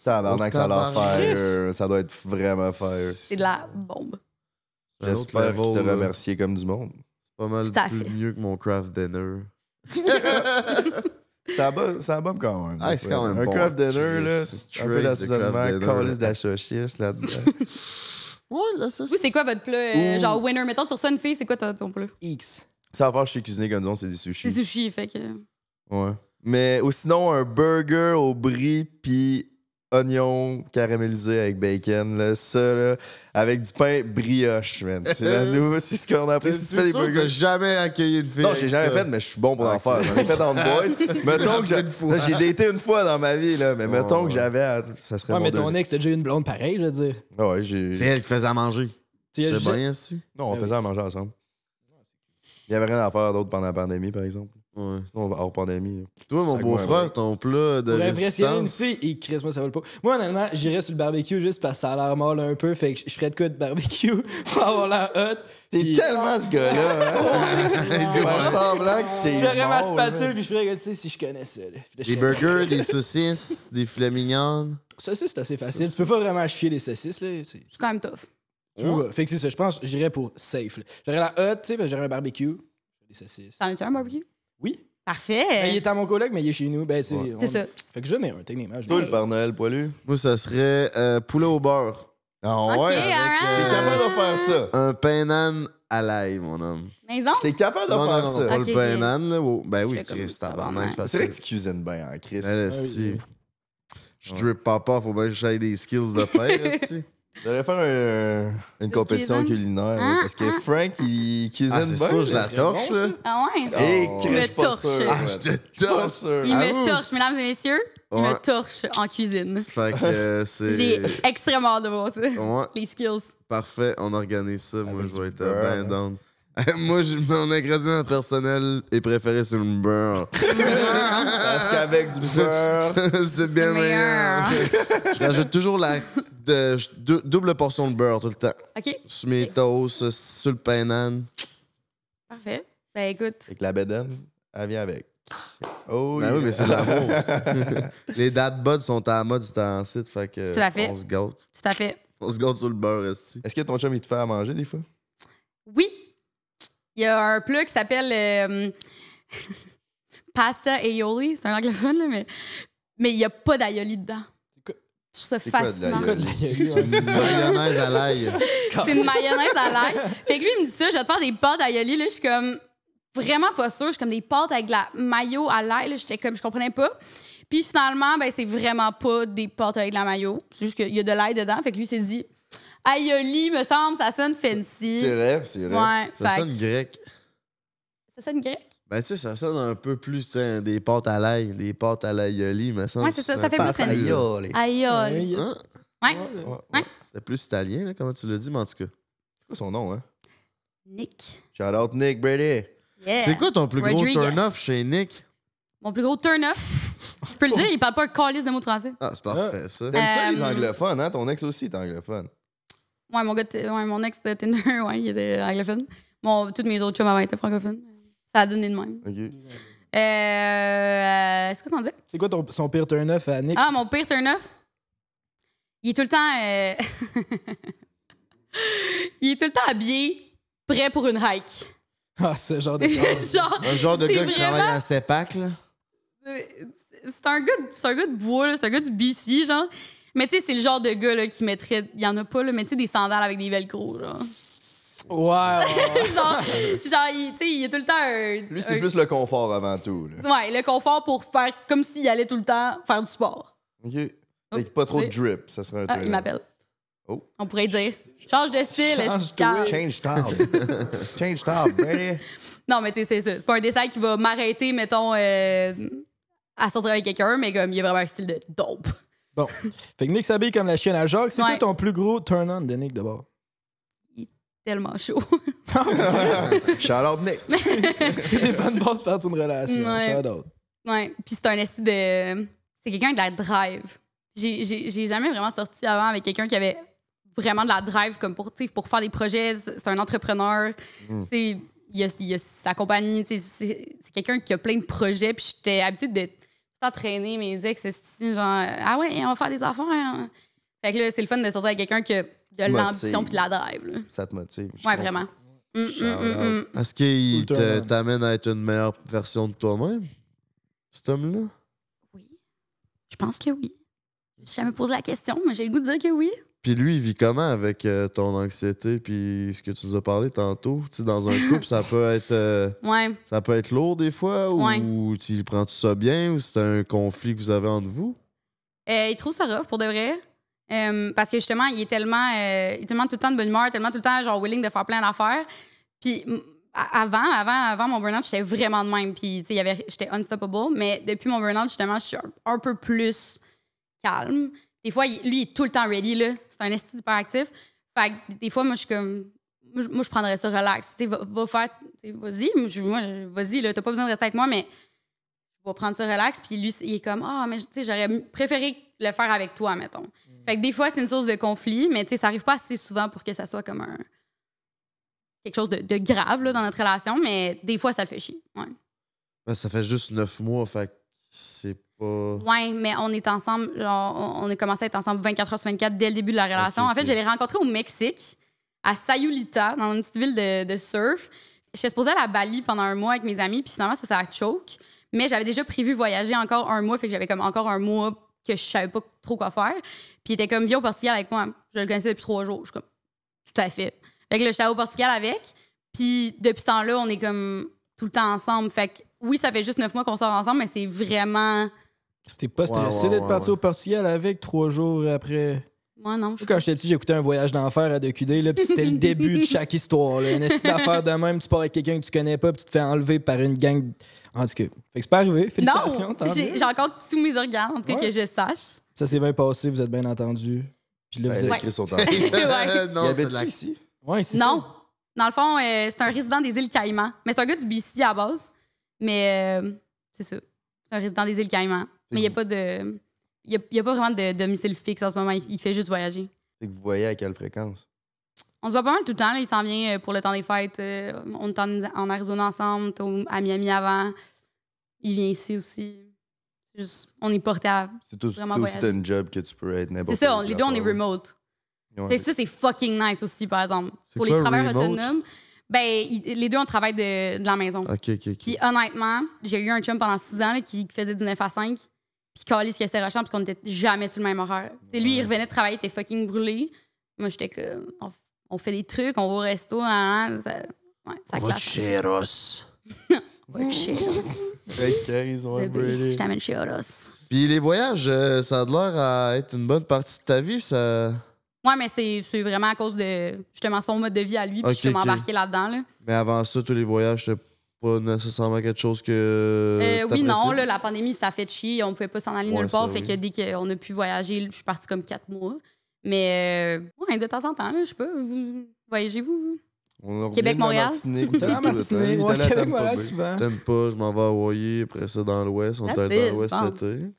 Tabarnak, ça leur Ça doit être vraiment fire. C'est de la bombe. J'espère qu'il te remercier comme du monde. C'est pas mal plus mieux que mon craft dinner. Ça ça bombe quand même. Ah, un craft dinner, là, un peu d'assaisonnement, calice là-dedans. ouais, là, ça, Oui, c'est quoi votre plat? Euh, genre winner, mettons, tu reçois une fille, c'est quoi ton plat? X. Ça va faire chez Cuisiner comme disons, c'est des sushis. Des sushis, fait que. Ouais. Mais ou sinon, un burger au brie, pis oignons caramélisé avec bacon, là, ça, là, avec du pain brioche, man. C'est la euh, nouvelle, c'est ce qu'on a appris. Si tu fais des burgers. jamais accueilli une fille. Non, j'ai jamais fait, mais je suis bon pour ah, en faire. J'en fait dans le boys. mettons que j'ai daté une fois dans ma vie, là, mais mettons que j'avais. Ça serait ouais, mais ton ex, t'as déjà eu une blonde pareille, je veux dire. Ah ouais, j'ai. C'est elle qui faisait à manger. C'est bien, si. Non, on ah faisait à manger ensemble. Il n'y avait rien à faire d'autre pendant la pandémie, par exemple. Ouais. Sinon, on va pas d'amis. Toi, mon beau-frère, ton plat de Pour résistance. et moi, ça va le pas. Moi, honnêtement, j'irais sur le barbecue juste parce que ça a l'air mal un peu, fait que je ferais de quoi de barbecue pour avoir la hot. T'es tellement ce gars-là. hein. Tu semblant que t'es. J'aurais ma spatule, puis je ferais, tu sais, si je connais ça. Là. Des burgers, des saucisses, des filets mignons. Saucisses, c'est assez facile. Tu peux pas vraiment chier les saucisses, là. c'est- quand même tough. Tu vois, Fait que c'est ça, je pense, j'irais pour safe. J'aurais la hot, tu sais, mais ben, j'aurais un barbecue, des saucisses. T'en as un barbecue? Oui. Parfait. Ben, il est à mon collègue, mais il est chez nous. Ben, c'est ça. Fait que je n'ai un, techniquement. je Toi, le Père Noël poilu. Moi, ça serait euh, poulet au beurre. Ah ouais? Hein? Euh, T'es capable de faire ça. Un pain nan à l'ail, mon homme. Maison? T'es capable de faire ça. le pain nan là. Oh, ben oui, Chris, tabarnak, hein? c'est vrai que tu cuisines bien, hein, Chris. Ben, ah je drip papa, faut bien que j'aille des skills de faire, esti. On faire une compétition culinaire. Hein? parce que hein? Frank, il cuisine Ah, c'est je la torche, Ah ouais? Ah, et Tu me torches. Ah, je te torche! Il me torche, mesdames et messieurs. Il me torche en cuisine. Fait que euh, c'est... J'ai extrêmement hâte de voir ça. Les skills. parfait, on organise ça. Moi, je vais être euh, bien hein. down. Moi, je- mon ingrédient personnel et préféré, c'est le beurre. Parce qu'avec du beurre, c'est bien meilleur. Je rajoute toujours la de, double portion de beurre tout le temps. OK. Sur mes toasts, euh, sur le pain Parfait. Ben écoute. Avec la bédane, elle vient avec. Oh, ben oui, mais c'est de l'amour. Les dates buds sont à la mode, c'est un site, fait que fait. on se gâte. Tu à fait. On se gâte sur le beurre aussi. Est-ce que ton chum, il te fait à manger des fois? Oui. Il y a un plat qui s'appelle euh, pasta aioli. C'est un anglophone, là, mais mais il n'y a pas d'aioli dedans. Je trouve ça fascinant. C'est une mayonnaise à l'ail. C'est une mayonnaise à l'ail. Fait que lui, il me dit ça, je vais te faire des pâtes à yoli. je suis comme vraiment pas sûre. Je suis comme des pâtes avec de la mayo à l'ail. J'étais comme, je comprenais pas. Puis finalement, ben, c'est vraiment pas des pâtes avec de la mayo. C'est juste qu'il y a de l'ail dedans. Fait que lui, s'est dit, aïoli me semble, ça sonne fancy. C'est vrai, c'est vrai. ça sonne grec. Ça sonne grec? Ben, tu sais, ça sonne un peu plus, des pâtes à l'ail, des pâtes à l'aïoli, mais ça. Ouais, c'est ça, ça fait plus italien. Aïoli. Hein? Ouais. C'est plus italien, là, comment tu le dis, mais en tout cas. C'est quoi son nom, hein? Nick. Shout out Nick Brady. Yeah. C'est quoi ton plus gros turn-off chez Nick? Mon plus gros turn-off? Je peux le dire, il parle pas un calice de mots français. Ah, c'est ah. parfait, ça. T'aimes ça, les euh, anglophones, hein? Ton ex aussi est anglophone. Ouais, mon, gars mon ex de Tinder, ouais, il était anglophone. Bon, toutes mes autres chums avaient étaient francophones. Ça a donné de même. OK. Euh, euh, c'est quoi qu'on dit? C'est quoi ton, pire turn-off à Nick? Ah, mon pire turn-off? Il est tout le temps. Euh, il est tout le temps habillé, prêt pour une hike. Ah, ce genre de genre, Un genre de gars qui travaille à CEPAC, là. C'est un, gars, c'est un gars de bois, c'est un gars du BC, genre. Mais tu sais, c'est le genre de gars là, qui mettrait. Il y en a pas, là, mais tu sais, des sandales avec des velcro, là. Ouais. genre, genre il, il est tout le temps Lui, c'est plus le confort avant tout. Ouais, le confort pour faire comme s'il allait tout le temps faire du sport. OK. Avec pas trop de drip, ça serait un ah, il m'appelle. Oh. On pourrait dire change de style, change de change style. change de baby. Non, mais tu sais c'est ça. C'est pas un dessin qui va m'arrêter mettons euh, à sortir avec quelqu'un, mais comme il y a vraiment un style de dope. Bon. Fait que Nick s'habille comme la chienne à Jacques. C'est quoi ton plus gros turn on de Nick d'abord tellement chaud. Shout Nick. c'est des bonnes bases pour faire une relation. Ouais. Shout out. Ouais. Puis c'est un essai de. C'est quelqu'un de la drive. J'ai jamais vraiment sorti avant avec quelqu'un qui avait vraiment de la drive comme pour, pour faire des projets. C'est un entrepreneur. Mm. Il, a, a sa compagnie. C'est quelqu'un qui a plein de projets. Puis j'étais habituée de t'entraîner mes ex, genre, ah ouais, on va faire des affaires. Fait que là, c'est le fun de sortir avec quelqu'un que de l'ambition puis de la drive. Là. Ça te motive. Ouais, vraiment. Mm, mm, mm, Est-ce qu'il t'amène à être une meilleure version de toi-même, cet homme-là? Oui. Je pense que oui. J'ai jamais posé la question, mais j'ai le goût de dire que oui. Puis lui, il vit comment avec euh, ton anxiété puis ce que tu nous as parlé tantôt? dans un couple, ça peut être euh, ça peut être lourd des fois ou il tu prends tout ça bien ou c'est un conflit que vous avez entre vous? Euh, il trouve ça rough pour de vrai parce que justement, euh, il est, tellement, tout le temps de bonne humeur, tellement tout le temps genre willing de faire plein d'affaires. Puis avant, avant, avant mon burn j'étais vraiment de même. Puis j'étais unstoppable. Mais depuis mon burn justement, je suis un, peu plus calme. Des fois, lui, il est tout le temps ready, C'est un esti actif Fait que des fois, moi, je suis comme. Moi, je prendrais ça relax. Tu sais, faire. Vas-y, vas-y, T'as pas besoin de rester avec moi, mais va prendre ça relax. Puis lui, il est comme, ah, mais tu sais, j'aurais préféré le faire avec toi, mettons. Mm. Fait que des fois, c'est une source de conflit, mais tu sais, ça n'arrive pas assez souvent pour que ça soit comme un. quelque chose de, grave là, dans notre relation, mais des fois, ça le fait chier. Ouais. Ben, ça fait juste neuf mois, fait c'est pas. Ouais, mais on est ensemble, on a commencé à être ensemble 24 heures sur 24 dès le début de la relation. en fait, je l'ai rencontré au Mexique, à Sayulita, dans une petite ville de, surf. suis supposée à à Bali pendant un mois avec mes amis, puis finalement, ça, à choke. Mais j'avais déjà prévu voyager encore un mois, fait que j'avais comme encore un mois que je savais pas trop quoi faire. Puis il était comme, vieux au Portugal avec moi. Je le connaissais depuis trois jours. Je suis comme, tout à fait. avec le là, j'étais au Portugal avec. Puis depuis ce temps-là, on est comme tout le temps ensemble. Fait que oui, ça fait juste neuf mois qu'on sort ensemble, mais c'est vraiment. C'était pas stressé d'être parti au Portugal avec trois jours après. Moi, non. Quand j'étais petit, j'écoutais un voyage d'enfer à 2QD, là, puis c'était le début de chaque histoire. Là. Une affaire de même, tu pars avec quelqu'un que tu connais pas, puis tu te fais enlever par une gang. En tout cas, fait que c'est pas arrivé. Félicitations. Non, j'ai encore tous mes organes, en tout cas, que je sache. Ça s'est bien passé, vous êtes bien entendu. Puis là, vous avez écrit son temps. Non, c'est ici. Non. Dans le fond, euh, c'est un résident des îles Caïmans. Mais c'est un gars du BC à base. Mais euh, c'est ça. C'est un résident des îles Caïmans. Mais il n'y a pas de n'y a, pas vraiment de, domicile fixe en ce moment. Il, fait juste voyager. Et que vous voyez à quelle fréquence? On se voit pas mal tout le temps. Il s'en vient euh, pour le temps des fêtes. Euh, on est en, Arizona ensemble, à Miami avant. Il vient ici aussi. juste, on est portable. C'est vraiment aussi un job que tu peux être n'importe C'est ça, les deux, on est remote. ça, c'est fucking nice aussi, par exemple. Pour les travailleurs autonomes, ben, les deux, on travaille de, la maison. Puis honnêtement, j'ai eu un chum pendant six ans qui faisait du 9 à 5. Puis Kali, ce que c'était rochant parce qu'on n'était jamais sur le même horaire. lui, il revenait de travailler, était fucking brûlé. Moi, j'étais que. On, fait des trucs, on va au resto, hein, hein, ça, ouais, ça classe. chez Ross. va chez Ross. Je t'amène chez Ross. Puis les voyages, euh, ça a l'air à être une bonne partie de ta vie, ça. Ouais mais c'est vraiment à cause de justement son mode de vie à lui, puis je peux m'embarquer là-dedans. Là. Mais avant ça, tous les voyages, pas nécessairement quelque chose que. Euh, oui, non, la pandémie, ça a fait chier. On pouvait pas s'en aller nulle part. fait que dès qu'on a pu voyager, je suis partie comme quatre mois. Mais euh, de temps en temps, je sais pas, vous voyagez vous. Québec, Montréal. Québec, Montréal, souvent. pas, je m'en vais à Hawaii, après ça dans l'Ouest, on est dans l'Ouest l'été.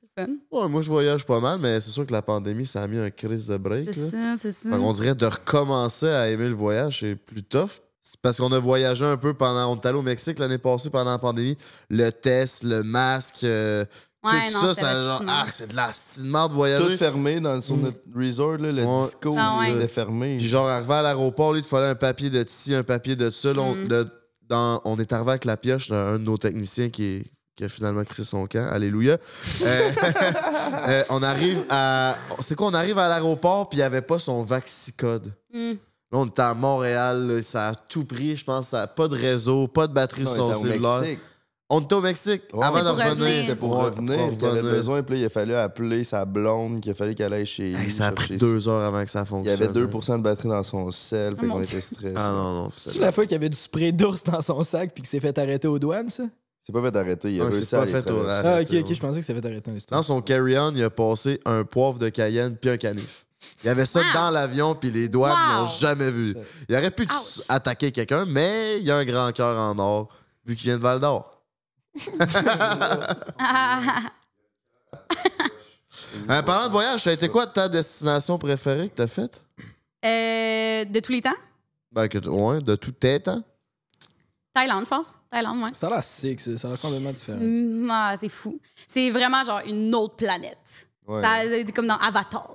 Ouais, moi, je voyage pas mal, mais c'est sûr que la pandémie, ça a mis un crise de break. C'est ça, c'est ça. on dirait de recommencer à aimer le voyage, c'est plus tough parce qu'on a voyagé un peu pendant. On est allé au Mexique l'année passée pendant la pandémie. Le test, le masque, euh, tout ça, ça ah, c'est de la merde de voyager. Tout fermé dans, mm. notre resort, le disco, ah, ouais. fermé. Puis genre, arrivé à l'aéroport, il te fallait un papier de ci, un papier de ça. on, mm. dans, on est arrivé avec la pioche d'un de nos techniciens qui, a finalement créé son camp. Alléluia. Euh, euh, on arrive à. C'est quoi? On arrive à l'aéroport, puis il avait pas son vaccicode. hum. Mm on était à Montréal, ça a tout pris, je pense. Ça a pas de réseau, pas de batterie sur son cellulaire. On était au Mexique avant de revenir. C'était pour revenir. il avait besoin. Puis là, il a fallu appeler sa blonde, qu'il a fallu qu'elle aille chez lui. ça a pris deux heures avant que ça fonctionne. Il y avait 2 de batterie dans son sel. puis ah, qu'on était stressé. Ah non, non. C'est la fois qu'il y avait du spray d'ours dans son sac puis qu'il s'est fait arrêter aux douanes, ça? C'est pas fait arrêter. Il a réussi ah, pas fait arrêter. Ah, ok, ok. Je pensais que ça fait arrêter Dans son carry-on, il a passé un poivre de Cayenne puis un canif. Il y avait ça dans l'avion, puis les doigts ne l'ont jamais vu. Il aurait pu attaquer quelqu'un, mais il y a un grand cœur en or, vu qu'il vient de Val d'Or. Euh, pendant parlant de voyage, ça a été quoi ta destination préférée que t'as faite? Euh, de tous les temps? Ben, ouais, de tous tes temps. Thaïlande, je pense. Thaïlande, ouais. Ça a l'air sick, ça a l'air complètement différent. Mm, ah, c'est fou. C'est vraiment genre une autre planète. C'est comme dans Avatar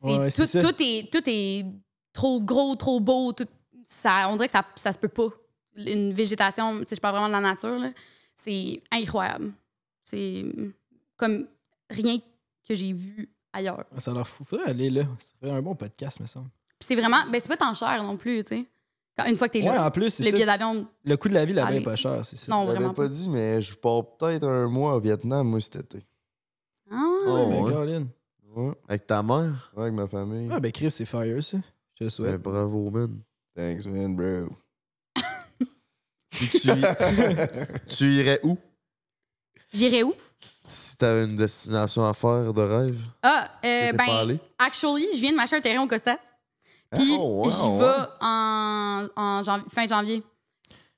tout, est trop gros, trop beau. on dirait que ça, ça se peut pas. Une végétation, je parle vraiment de la nature, c'est incroyable. C'est comme rien que j'ai vu ailleurs. Ah, ça leur fou. aller là. Ça serait un bon podcast, me semble. c'est vraiment. Ben, c'est pas tant cher non plus, tu sais. une fois que tu es là. en plus, le Le coût de la vie la bas est pas cher, c'est sûr. Non, je pas, dit, mais je pars peut-être un mois au Vietnam, moi, cet été. Ah! Oh, mais ouais. Avec ta mère? avec ma famille. Ah, ben Chris, c'est fire, ça. Je te souhaite. Ben, bravo, man. Thanks, man, bro. Puis tu, irais où? J'irais où? Si t'avais une destination à faire de rêve. Ah, euh, ben, actually, je viens de m'acheter un terrain au Costa. Ah, Puis, oh, je vais en, fin janvier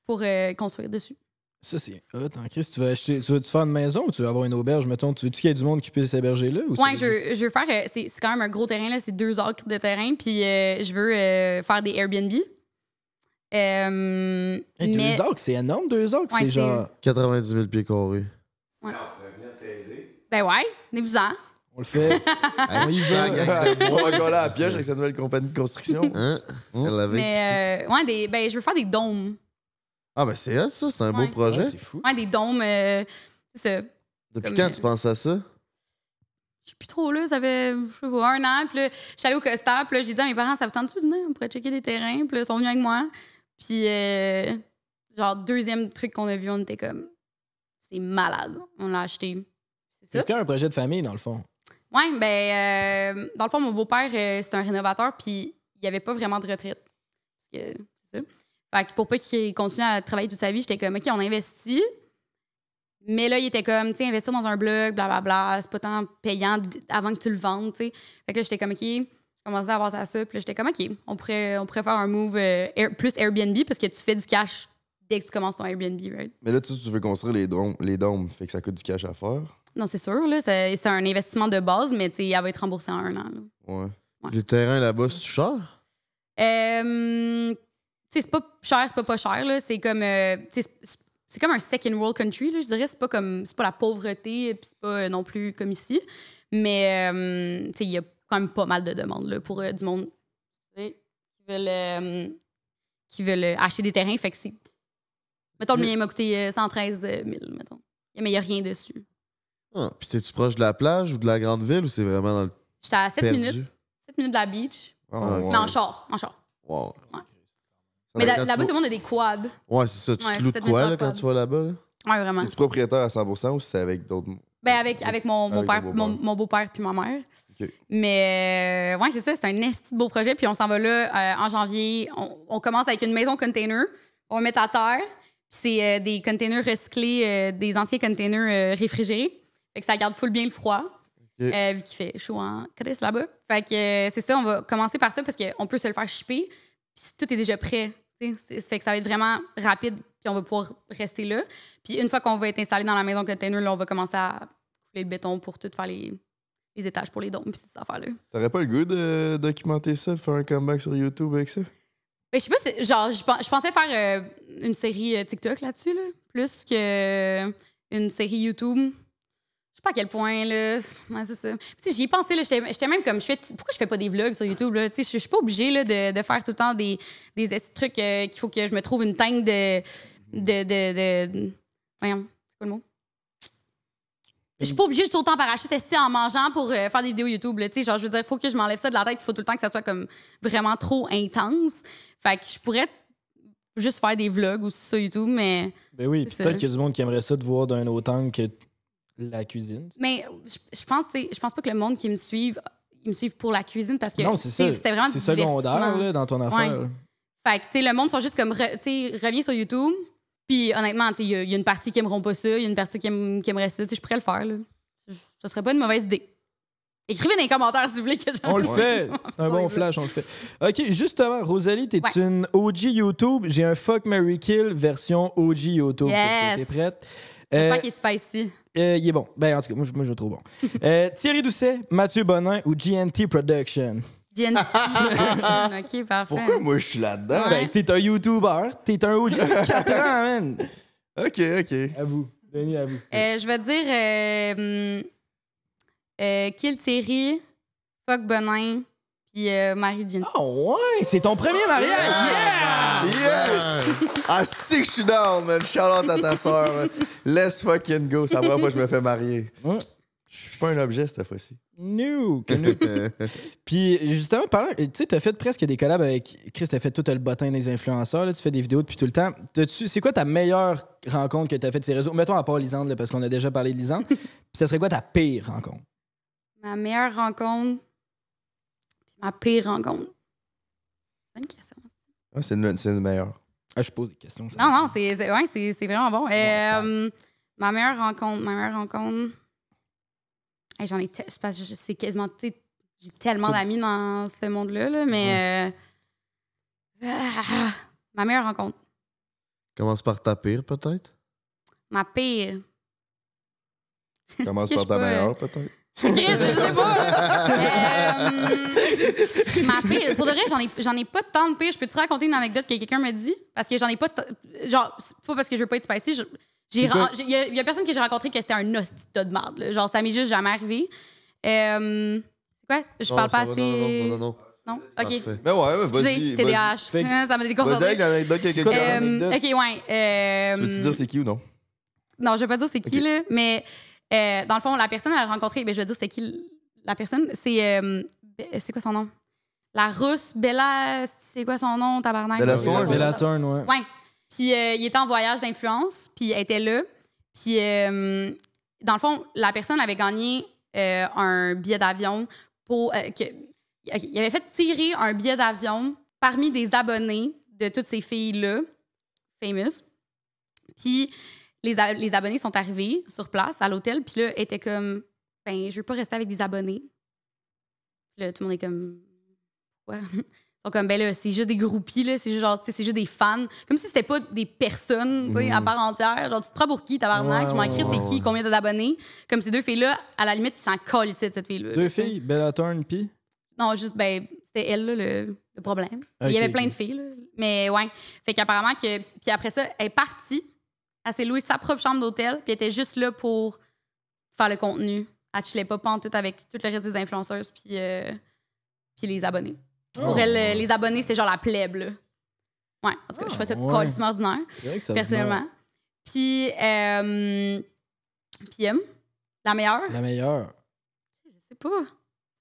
pour euh, construire dessus. Ça, c'est hot. En hein. tu veux acheter, tu veux -tu faire une maison ou tu veux avoir une auberge, mettons? Tu veux qu'il y ait du monde qui puisse s'héberger là? Oui, ouais, je, je, veux faire. Euh, c'est quand même un gros terrain, là. C'est deux acres de terrain. Puis euh, je veux euh, faire des Airbnb. Hey, mais... Deux acres, c'est énorme, deux acres. c'est genre. 90 000 pieds carrés. Ouais. Ben ouais, venez-vous-en. On le fait. on y va. On va là à pioche avec sa nouvelle compagnie de construction. Hein? mais, ouais, des, ben, je veux faire des dômes. Ah, ben c'est ça. C'est un beau projet. c'est fou. Ouais, des dômes. Euh, c'est ça. Depuis quand euh, tu penses à ça? Je suis plus trop là, ça fait, je sais pas, un an. Puis là, je suis allée au Costa, puis là, j'ai dit à mes parents, ça vous tente-tu de venir? On pourrait checker des terrains. Puis ils sont venus avec moi. Puis, euh, genre, deuxième truc qu'on a vu, on était comme, c'est malade. On l'a acheté. C'est C'est quand un projet de famille, dans le fond. Oui, ben, dans le fond, mon beau-père, c'était c'est un rénovateur, puis il n'y avait pas vraiment de retraite. Parce que, c'est ça. Fait que pour pas qu'il continue à travailler toute sa vie, j'étais comme, OK, on investit. Mais là, il était comme, tu sais, investir dans un blog, bla c'est pas tant payant avant que tu le vendes, tu sais. Fait que là, j'étais comme, OK, je commençais à avoir ça. Puis j'étais comme, OK, on pourrait, on faire un move euh, plus Airbnb parce que tu fais du cash dès que tu commences ton Airbnb, right? Mais là, tu, veux construire les dômes, les dômes, fait que ça coûte du cash à faire. Non, c'est sûr, là. C'est un investissement de base, mais tu sais, elle va être remboursé en un an, là. Ouais. Les terrains là-bas, c'est cher? Euh c'est pas cher, c'est pas pas cher, là. C'est comme, euh, c'est comme un second world country, là, je dirais. C'est pas comme, c'est pas la pauvreté, puis c'est pas euh, non plus comme ici. Mais, euh, il y a quand même pas mal de demandes, là, pour euh, du monde qui veulent, qui veulent acheter des terrains. Fait que Mettons, le mien m'a coûté 113 000, mettons. Mais il n'y a rien dessus. Ah, puis t'es-tu proche de la plage ou de la grande ville ou c'est vraiment dans le. J'étais à 7 minutes. 7 minutes de la beach. Ah, mais en char. En char. Wow. Mais là-bas, tout le monde a des quads. Ouais, c'est ça. Tu te loues de quoi quand tu vas là-bas? Ouais, vraiment. Es-tu propriétaire à 100% ou c'est avec d'autres. Ben, avec, avec mon, mon beau -père. Mon, puis ma mère. Mais euh, ouais, c'est ça, c'est un esti de beau projet. Puis on s'en va là euh, en janvier. On, commence avec une maison container. On met à terre. C'est euh, des containers recyclés, des anciens containers réfrigérés. Fait que ça garde full bien le froid. vu qu'il fait chaud en là-bas. Fait que c'est ça, on va commencer par ça parce qu'on peut se le faire shipper. Puis tout est déjà prêt. Ça fait que ça va être vraiment rapide, puis on va pouvoir rester là. Puis une fois qu'on va être installé dans la maison container, là, on va commencer à couler le béton pour tout faire les, étages pour les dômes, puis ces affaires-là. T'aurais pas le goût de euh, documenter ça, de faire un comeback sur YouTube avec ça? Mais ben, je sais pas, genre, je pensais faire euh, une série euh, TikTok là-dessus, plus qu'une série YouTube sais pas à quel point, là. Ouais, c'est ça. j'y ai pensé, là. J'étais même comme, je fais, pourquoi je fais pas des vlogs sur YouTube, là? Tu je suis pas obligée, là, de, faire tout le temps des, trucs euh, qu'il faut que je me trouve une teinte de. de, de, Voyons, c'est quoi le mot? Je suis pas obligée de sauter en parachute en mangeant pour euh, faire des vidéos YouTube. Là, genre, je veux dire, il faut que je m'enlève ça de la tête. Il faut tout le temps que ça soit comme vraiment trop intense. Fait que je pourrais juste faire des vlogs aussi sur YouTube, mais. Ben oui, peut-être qu'il y a du monde qui aimerait ça de voir d'un autre angle que la cuisine. Mais je, pense, je pense pas que le monde qui me suive, ils me suivent pour la cuisine parce que c'est c'était vraiment secondaire dans ton affaire. Fait que, tu sais, le monde sont juste comme, reviens sur YouTube. Puis honnêtement, il y, a une partie qui aimeront pas ça, il y a une partie qui, aimerait ça. je pourrais le faire. Là. Ce serait pas une mauvaise idée. Écrivez dans les commentaires, si vous voulez que On le fait. C'est un bon flash, on le fait. OK, justement, Rosalie, t'es une OG YouTube. J'ai un Fuck Mary Kill version OG YouTube. Yes. T'es prête? J'espère euh, qu'il se spicy. ici. Euh, il est bon. Ben, en tout cas, moi, je, le trouve bon. Euh, Thierry Doucet, Mathieu Bonin ou GNT Production? GNT ok, parfait. Pourquoi moi, je suis là-dedans? Ben, t'es un YouTuber, t'es un OG de 4 ans, man. Ok, ok. À vous. Denis, à vous. je vais dire hum, Kill Thierry, Fuck Bonin, puis euh, Marie Jean. Oh ouais, c'est ton premier mariage! Yeah! Yes! Ah, si que je suis down, man. Shout à ta soeur. Let's fucking go. Ça va pas je me fais marier. Je suis pas un objet cette fois-ci. No! puis justement, parlant, tu sais, t'as fait presque des collabs avec Chris, t'as fait tout le bottin des influenceurs, tu fais des vidéos depuis tout le temps. C'est quoi ta meilleure rencontre que t'as faite de ces réseaux? Mettons à part Lisande, parce qu'on a déjà parlé de Lisande. ça serait quoi ta pire rencontre? Ma meilleure rencontre, Ma pire rencontre. Bonne question. Ah, c'est une meilleure. Ah, je pose des questions. Non, non, c'est ouais, vraiment bon. Euh, ma meilleure rencontre, ma meilleure rencontre. J'en ai quasiment. J'ai tellement d'amis dans ce monde-là, mais. Euh, ah, ma meilleure rencontre. Commence par ta pire, peut-être? Ma pire. Commence par ta meilleure, peut-être? Chris, je sais pas. Euh, ma pire, pour de vrai, j'en ai, ai pas tant de pire. Je peux te raconter une anecdote que quelqu'un m'a dit? Parce que j'en ai pas. Genre, c'est pas parce que je veux pas être spicy. Il y, a, personne que j'ai rencontré qui était un hostie de merde. Genre, ça m'est juste jamais arrivé. Euh, quoi? Je non, parle pas assez. non, non, non. non. Non? OK. Mais ben ouais, vas-y. TDAH. Ça m'a déconcentré. Vas-y avec l'anecdote. Euh, OK, ouais. Euh, tu veux-tu dire c'est qui ou non? Non, je vais pas dire c'est qui, là, mais euh, dans le fond, la personne, elle a rencontré, ben, je vais dire, c'est qui la personne? C'est. Euh, c'est quoi son nom? La russe Bella. C'est quoi son nom, tabarnak? Bella Thorne. Bella ouais. Puis euh, il était en voyage d'influence, puis elle était là. Puis dans le fond, la personne avait gagné un billet d'avion pour. Que, il avait fait tirer un billet d'avion parmi des abonnés de toutes ces filles-là, famous. Puis les, les, abonnés sont arrivés sur place à l'hôtel, puis là, était comme, ben, je veux pas rester avec des abonnés. Puis là, tout le monde est comme, ouais. sont comme, ben là, c'est juste des groupies, là, c'est juste, c'est juste des fans. Comme si c'était pas des personnes, sais à mhm. part entière. Genre, tu te prends pour qui, tabarnak? Ouais, je m'en crie, écrit c'était qui? Combien d'abonnés? Comme ces deux filles-là, à la limite, ils s'en collent, cette fille-là. Deux filles, Bella Thorne, puis Non, juste, ben, c'était elle, le, problème. il y avait plein de filles, Mais ouais. Fait qu'apparemment que. Puis après ça, elle est partie. Elle s'est louée sa propre chambre d'hôtel, puis elle était juste là pour faire le contenu. Elle chillait pas tout avec tout le reste des influenceuses, puis, euh, puis les abonnés. Oh. Pour elle, euh, les abonnés, c'était genre la plèbe, Ouais, en tout cas, je fais ça ah, ouais. colissement personnellement. Puis, euh, puis la meilleure. La meilleure. Je sais pas.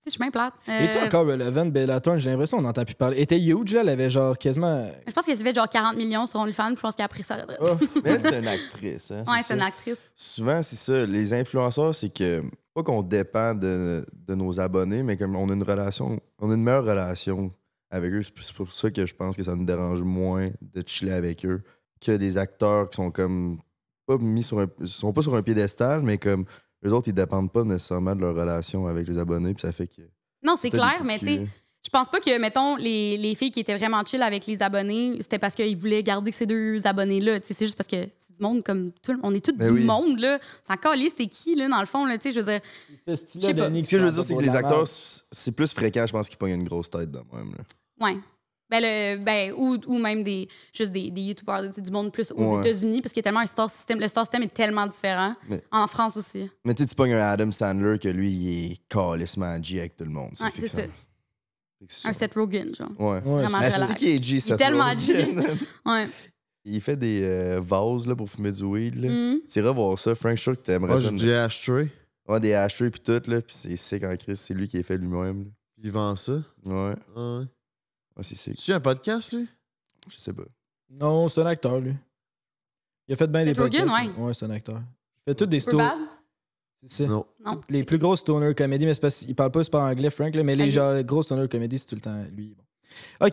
C'est chemin plate. Euh... es encore relevant, Bellator? J'ai l'impression qu'on a plus parler. Elle était huge, Elle avait genre quasiment. Je pense qu'elle s'est fait genre 40 millions sur OnlyFans. Je pense qu'elle a pris ça, retraite. Oh, mais elle, c'est une actrice. Hein, ouais, c'est une actrice. Souvent, c'est ça. Les influenceurs, c'est que. Pas qu'on dépend de, de, nos abonnés, mais comme on a une relation. On a une meilleure relation avec eux. C'est pour ça que je pense que ça nous dérange moins de chiller avec eux que des acteurs qui sont comme. Pas mis sur un, sont pas sur un piédestal, mais comme eux autres, ils dépendent pas nécessairement de leur relation avec les abonnés, ça fait que. Non, c'est clair, mais tu sais. Je pense pas que, mettons, les, filles qui étaient vraiment chill avec les abonnés, c'était parce qu'ils voulaient garder ces deux abonnés-là. C'est juste parce que c'est du monde comme tout le On est tous ben du monde, là. encore caler, c'était qui, là, dans le fond, là. Tu sais, je veux dire. Ce que je veux dire, c'est que les acteurs, c'est plus fréquent, je pense, qu'ils pognent une grosse tête là même, Ouais. Ben, le, ben ou, ou, même des, juste des, des youtubeurs du monde plus aux États-Unis, parce qu'il y a tellement un star system. Le star system est tellement différent. en France aussi. Mais tu sais, tu pognes un Adam Sandler que lui, il est calissement G avec tout le monde. Ouais, c'est ça. Un Seth Rogen, genre. Ouais. ouais. Vraiment qui est G, il est tellement G. ouais. Il fait des euh, vases là, pour fumer du weed. Là. Mm. C'est vrai voir ça. Frank, je suis que t'aimerais ça. Des ashtray. Ouais, des ashtrays puis tout. Là, puis c'est sick en Christ. C'est lui qui est fait lui-même. Il vend ça? Ouais. ouais. Ouais, c'est un podcast, lui Je sais pas. Non, c'est un acteur, lui. Il a fait bien des podcasts. ouais. c'est un acteur. Il fait toutes des stories. C'est Non. non. Les plus grosses stoner comédies, mais il parce parle pas super anglais, Frank, là, mais les genre, grosses stoner comédies, c'est tout le temps lui. Bon. OK.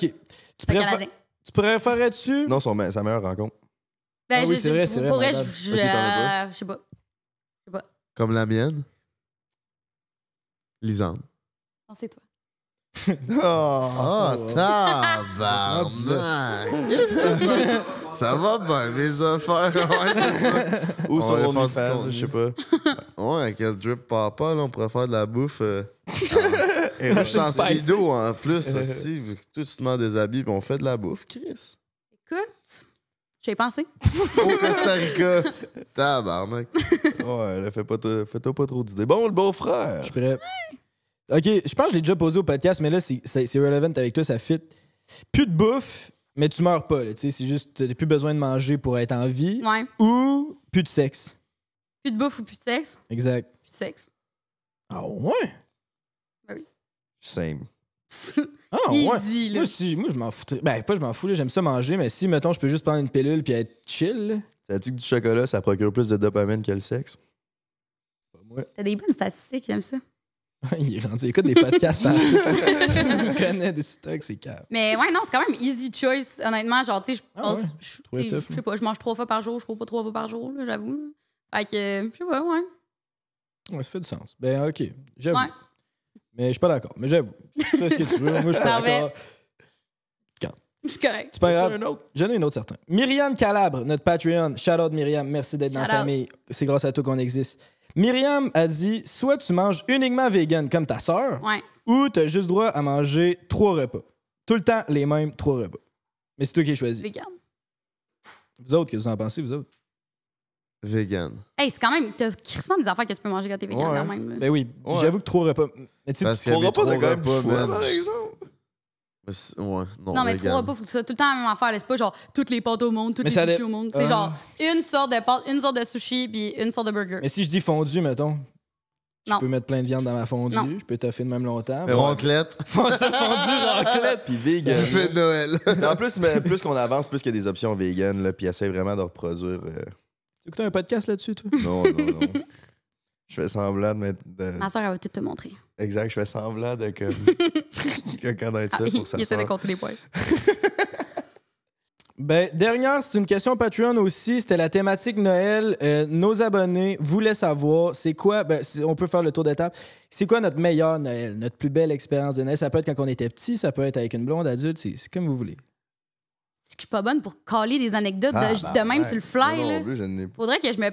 Tu préfères. Tu préférerais-tu. Non, son, sa meilleure rencontre. Ben, ah oui, c'est je, sais pas. Je sais pas. Comme la mienne. Lisande. Non, c'est toi. Oh. Oh, oh, tabarnak! ça va bien, mes affaires. Ouais, c'est ça. Où sont fans, je sais pas. Ouais, avec le drip papa, là, on pourrait faire de la bouffe. Euh, et je suis en speedo, en plus, euh. aussi. Tout se des habits, puis on fait de la bouffe, Chris. Écoute, j'ai pensé. Au Costa Rica. Tabarnak. ouais, fais-toi pas, pas trop d'idées. Bon, le beau frère. Je suis prêt. OK, je pense que j'ai déjà posé au podcast, mais là, c'est relevant avec toi, ça fit. Plus de bouffe, mais tu meurs pas. Tu sais, C'est juste, t'as plus besoin de manger pour être en vie. Ouais. Ou plus de sexe. Plus de bouffe ou plus de sexe. Exact. Plus de sexe. Ah ouais? Bah oui. Same. ah Easy, Là. Moi, si, moi, je m'en fous. Ben, pas je m'en fous, j'aime ça manger, mais si, mettons, je peux juste prendre une pilule puis être chill. Ça dit que du chocolat, ça procure plus de dopamine que le sexe? Pas moi. T'as des bonnes statistiques, j'aime ça. il est rendu. écoute des podcasts assez. il connaît des stocks, c'est calme. Mais ouais, non, c'est quand même easy choice. Honnêtement, genre, tu sais, je ah pense. je sais pas, je mange trois fois par jour, je ne pas trois fois par jour, j'avoue. Fait que, euh, je sais pas, ouais. Ouais, ça fait du sens. Ben, OK, j'avoue. Ouais. Mais je suis pas d'accord. Mais j'avoue. Tu fais ce que tu veux. Moi, je suis pas d'accord. C'est correct. C'est pas grave. J'en ai une autre, certain. Myriam Calabre, notre Patreon. Shout out, Myriam. Merci d'être dans la famille. C'est grâce à toi qu'on existe. Myriam a dit soit tu manges uniquement vegan comme ta sœur, ou tu as juste droit à manger trois repas. Tout le temps les mêmes trois repas. Mais c'est toi qui choisi. Vegan. Vous autres, qu'est-ce que vous en pensez, vous autres? Vegan. Hey, c'est quand même. T'as crissement des affaires que tu peux manger quand t'es vegan, quand même. Ben oui, j'avoue que trois repas. Mais tu sais, Parce repas, pas de choix, par exemple. Bah, non, mais trois repas, faut que tu sois tout le temps la même affaire. C'est pas genre toutes les pâtes au monde, toutes les sushis au monde. C'est genre une sorte de pâte, une sorte de sushi, puis une sorte de burger. Mais si je dis fondu, mettons, je peux mettre plein de viande dans ma fondue, je peux taffer de même longtemps. Mais fondu fondue, ronclette Puis vegan. Je de Noël. en plus, mais plus qu'on avance, plus qu'il y a des options vegan, là, puis essaye vraiment de reproduire. Euh, tu écoutes un podcast là-dessus, toi? Non, non, non. je fais semblant de mettre. De... Ma soeur, elle va tout te montrer. Exact, je fais semblant de comme, connaître ah, ça pour ça. Il essaie de compter les points. ben, dernière, c'est une question Patreon aussi. C'était la thématique Noël. Euh, nos abonnés voulaient savoir c'est quoi, ben, on peut faire le tour d'étape, c'est quoi notre meilleur Noël, notre plus belle expérience de Noël Ça peut être quand on était petit, ça peut être avec une blonde adulte, c'est comme vous voulez. Je suis pas bonne pour coller des anecdotes de, ah, même sur le fly. Là. Faudrait que je me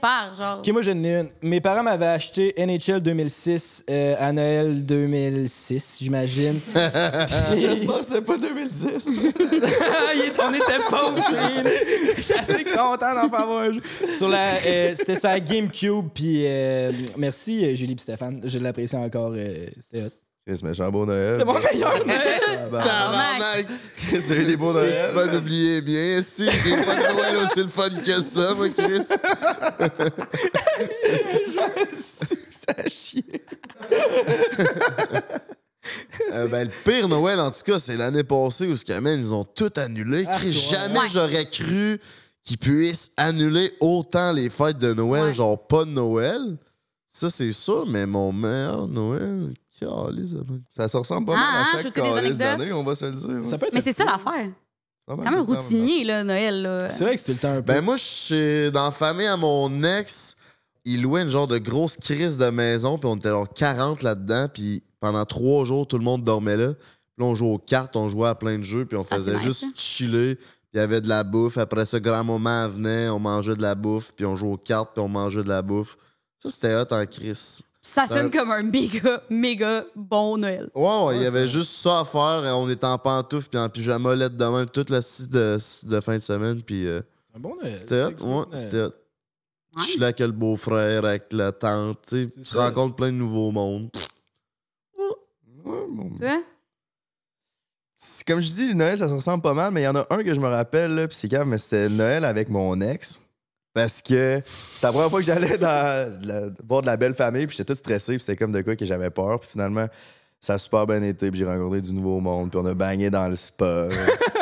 part, genre. Ok, moi j'en ai une. Mes parents m'avaient acheté NHL 2006 euh, à Noël 2006, j'imagine. J'espère que c'est pas 2010. On était pauvres, J'étais assez content d'en faire un jeu. Euh, c'était sur la GameCube, puis euh, merci Julie et Stéphane. Je l'apprécie encore. c'était hot. Chris, mais beau Noël. C'est mon meilleur Noël. Bah, tabarnak. Chris, t'as eu des beaux Noël. C'est pas d'oublier bien. Si, j'ai pas de Noël aussi le fun que ça, moi, Chris. ça chier. Euh, ben, le pire Noël, en tout cas, c'est l'année passée où ce qu'amène, ils ont tout annulé. Ah, jamais j'aurais cru qu'ils puissent annuler autant les fêtes de Noël, genre pas de Noël. Ça, c'est sûr, mais mon meilleur Noël, ça se ressemble pas ah, mal à ah, chaque calice d'année, on va se le dire. Hein. Mais c'est ça l'affaire. C'est quand même routinier, là, Noël. C'est vrai que c'est le temps un peu. Ben, moi, je suis dans famille à mon ex. Il louait une genre de grosse crise de maison, puis on était genre 40 là-dedans, puis pendant trois jours, tout le monde dormait là. Puis on jouait aux cartes, on jouait à plein de jeux, puis on ah, faisait juste hein. chiller. Il y avait de la bouffe. Après ce grand moment venait, on mangeait de la bouffe, puis on jouait aux cartes, puis on mangeait de la bouffe. Ça, c'était hot en crise. Ça sonne comme un méga, méga bon Noël. ouais, il y avait juste ça à faire. Et on était en pantoufles puis en pyjama lettre de même toute la scie de, fin de semaine. Puis, euh, un bon Noël. C'était hot, ouais, c'était hot. Je suis là avec le beau-frère, avec la tante. Tu tu rencontres plein de nouveaux mondes. Ouais, bon. Comme je dis, Noël, ça se ressemble pas mal, mais il y en a un que je me rappelle, puis c'est grave, mais c'était Noël avec mon ex. Parce que c'est la première fois que j'allais dans voir de la belle famille, puis j'étais tout stressé, puis c'était comme de quoi que j'avais peur. Puis finalement, ça a super bien été, puis j'ai rencontré du nouveau monde, puis on a bagné dans le spa.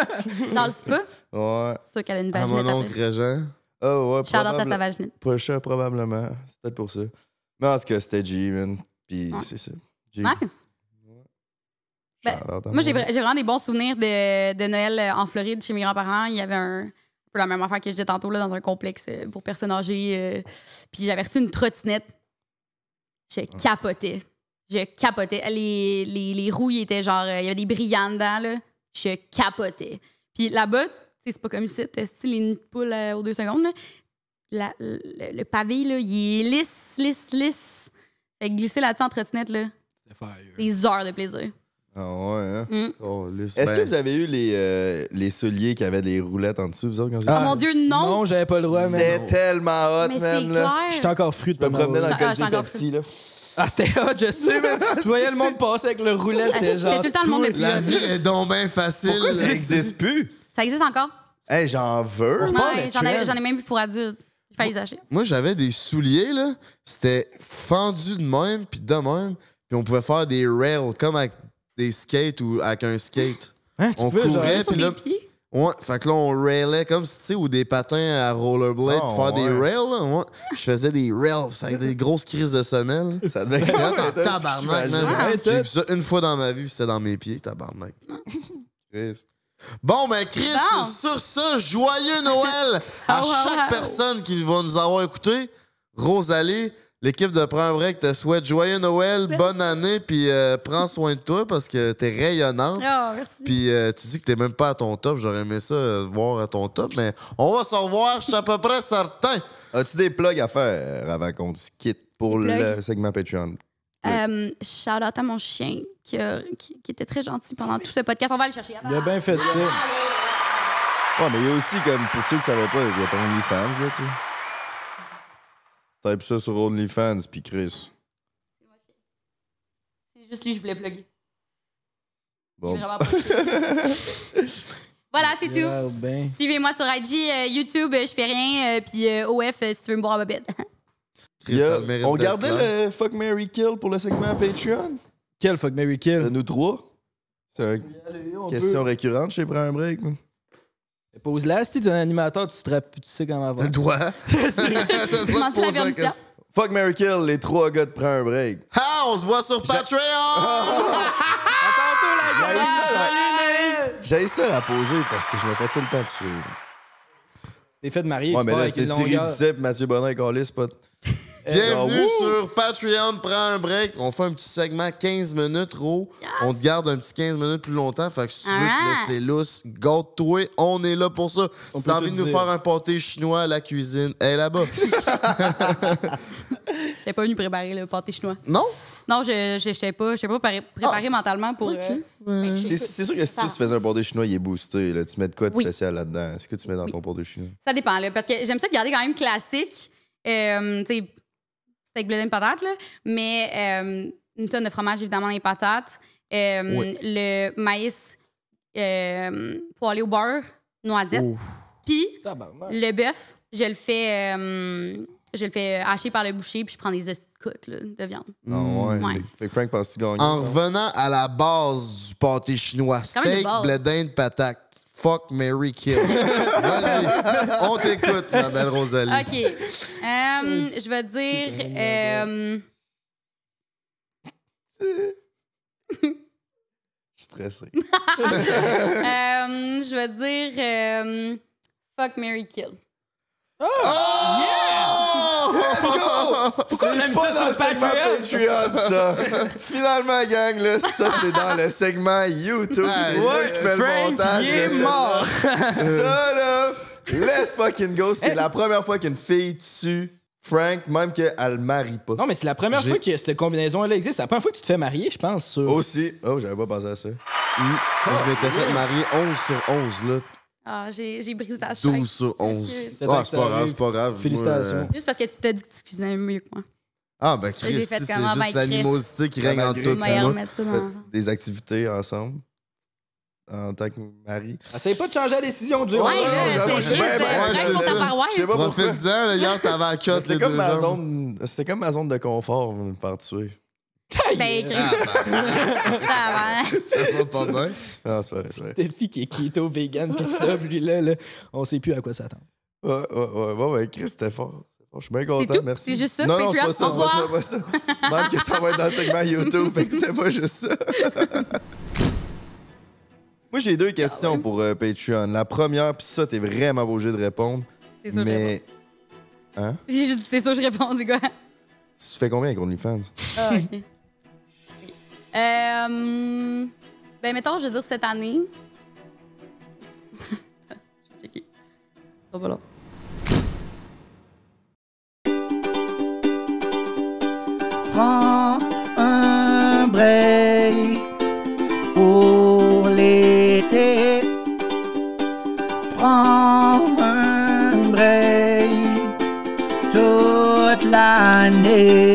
dans le spa? Ouais. C'est sûr qu'elle a une vaginite. À mon oncle Régent. Oh ouais, Charlotte a sa vaginite. Prochain, probablement. C'est peut-être pour ça. Mais en que c'était G, man. Puis c'est ça. Nice. Ben, moi, j'ai vraiment des bons souvenirs de Noël euh, en Floride chez mes grands-parents. Il y avait un peu la même affaire que j'étais tantôt là, dans un complexe euh, pour personnes âgées. Euh. puis j'avais reçu une trottinette. Je capotais. Je capotais. Les, les, les roues, étaient genre. Euh, il y a des brillants dedans, là. Je capotais. Puis là-bas, c'est pas comme ici, tu style les poule aux deux secondes, le, pavé, là, il est lisse, lisse, lisse. Fait que glisser là-dessus en trottinette, là, des heures de plaisir. Ah ouais, hein? mm. Est-ce que ben, vous avez eu les, euh, les souliers qui avaient des roulettes en dessous, vous autres, quand ah, Oh mon dieu, non! Non, j'avais pas le droit, mais. C'était tellement hot, mais man. Clair. J'étais encore fruit de pas me promener dans le petit ah, là. Ah, c'était hot, je sais, mais tu voyais le monde passer avec le roulette ah, j'étais genre. tout le temps le monde est La vie est donc bien facile. ça n'existe plus? Ça existe encore. Hey, j'en veux. j'en ai même vu pour adultes. J'ai failli les acheter. Moi, j'avais des souliers, là. C'était fendu de même, puis de même. Puis on pouvait faire des rails, comme avec des skates ou avec un skate. Hein, on courait, puis là. Pieds? Ouais, fait que là, on railait comme si, tu sais, ou des patins à rollerblade ah, pour faire des rails. Je faisais des rails avec des grosses crises de semelles. Ça devait être tabarnak, J'ai vu ça une fois dans ma vie, c'était dans mes pieds, tabarnak. Chris. Bon, ben, Chris, sur ça, joyeux Noël à chaque personne qui va nous avoir écouté. Rosalie, L'équipe de Prends te souhaite joyeux Noël, bonne année, puis euh, prends soin de toi parce que t'es rayonnante. Oh, merci. Puis euh, tu dis que t'es même pas à ton top. J'aurais aimé ça euh, voir à ton top, mais on va se revoir, je suis à peu près certain. As-tu des plugs à faire avant qu'on se quitte pour le segment Patreon? shout out à mon chien qui, était très gentil pendant tout ce podcast. On va le chercher. Il a bien fait ça. Ouais, mais il y a aussi, comme, pour ceux qui ne savaient pas, il y a ton OnlyFans, là, tu sais. Type ça sur OnlyFans, puis Chris. C'est juste lui je voulais plugger. Bon. Voilà, c'est tout. Ben. Suivez-moi sur IG, euh, YouTube, euh, je fais rien, euh, puis OF si tu veux me boire ma bête. on gardait le Fuck Mary Kill pour le segment Patreon? Quel fuck Mary Kill? nous trois? C'est une question récurrente chez Prends un Break pose là, si t'es un animateur, tu, te tu sais comment avoir. T'as le la T'as Fuck Mary Kill, les trois gars te prennent un break. Ah, on se voit sur Patreon! Attends, la gueule! J'ai ça la poser parce que je me fais tout le temps dessus. C'était fait de marier, ouais, mais là, c'est Thierry Duceppe, Mathieu Bonin et Carlis, pas. Bienvenue sur Patreon, prends un break. On fait un petit segment 15 minutes, Ro. On te garde un petit 15 minutes plus longtemps. Fait que si tu veux ah. te laisser lousse, toi On est là pour ça. Si si t'as envie de nous faire un pâté chinois à la cuisine, elle est là-bas. J'étais pas venu préparer le pâté chinois. Non? Non, je n'étais pas, pas préparé, ah! mentalement pour. Euh, ben, c'est sûr que si tu faisais un pâté chinois, il est boosté. Tu mets de quoi de spécial là-dedans? Est-ce que tu mets dans ton pâté chinois? Ça dépend, là, parce que j'aime ça de garder quand même classique. Euh, tu sais, steak bleu patate, Mais euh, une tonne de fromage, évidemment, les patates. Euh, le maïs euh, pour aller au beurre, noisette. Puis le bœuf, je le fais. Euh, je le fais hacher par le boucher, puis je prends des côtes de viande. En revenant à la base du pâté chinois, steak, bledin, de patate Fuck Mary Kill. Vas-y, on t'écoute, ma belle Rosalie. OK. je vais dire. Um... Stressé. je vais dire. Fuck Mary Kill. oh! Yeah! Ah! Pourquoi on a mis ça sur le Patreon? Patreon, ça. Finalement, gang, là, ça, c'est dans le segment YouTube. c'est qui fais Il est mort. ça, là, let's fucking go. C'est eh. la première fois qu'une fille tue Frank, même qu'elle marie pas. Non, mais c'est la première fois que cette combinaison-là existe. C'est la première fois que tu te fais marier, je pense. Aussi. Oh, j'avais pas pensé à ça. Mm. je m'étais fait marier 11 sur 11, là. Ah, j'ai brisé ta chaîne. 12 sur 11. Ah, c'est pas grave, c'est pas grave. Félicitations. Euh, juste parce que tu t'as dit que tu cuisinais mieux que moi. Ah, ben Chris, si, c'est ah, juste ben, l'animosité qui règne entre tout Des activités ensemble en tant que mari. Essaye pas de changer la décision, Joe. Ouais, là, c'est juste, c'est pour ta paroisse. en hier, t'avais la cote les deux C'est comme ma zone de confort, me faire tuer. Ben, Chris. Ah, ben. c'est ça va pas bien. Non, c'est vrai, c'est qui est keto, vegan, pis ça, lui-là, on sait plus à quoi s'attendre. Ouais, ouais, ouais. Ouais, ouais, ben, Chris, c'était fort. Je suis bien content, merci. C'est juste ça, non, non, c'est pas ça, c'est pas ça, Même que ça va être dans le segment YouTube, c'est pas juste ça. Moi, j'ai deux questions ah pour euh, Patreon. La première, puis ça, t'es vraiment obligé de répondre. C'est ça mais... je Hein? c'est ça que je réponds, c'est quoi? Tu fais combien avec OnlyFans? Ah, euh, ben, mettons, je veux dire cette année. je vais checker. Oh, voilà. Prends un break pour l'été. Prends un break toute l'année.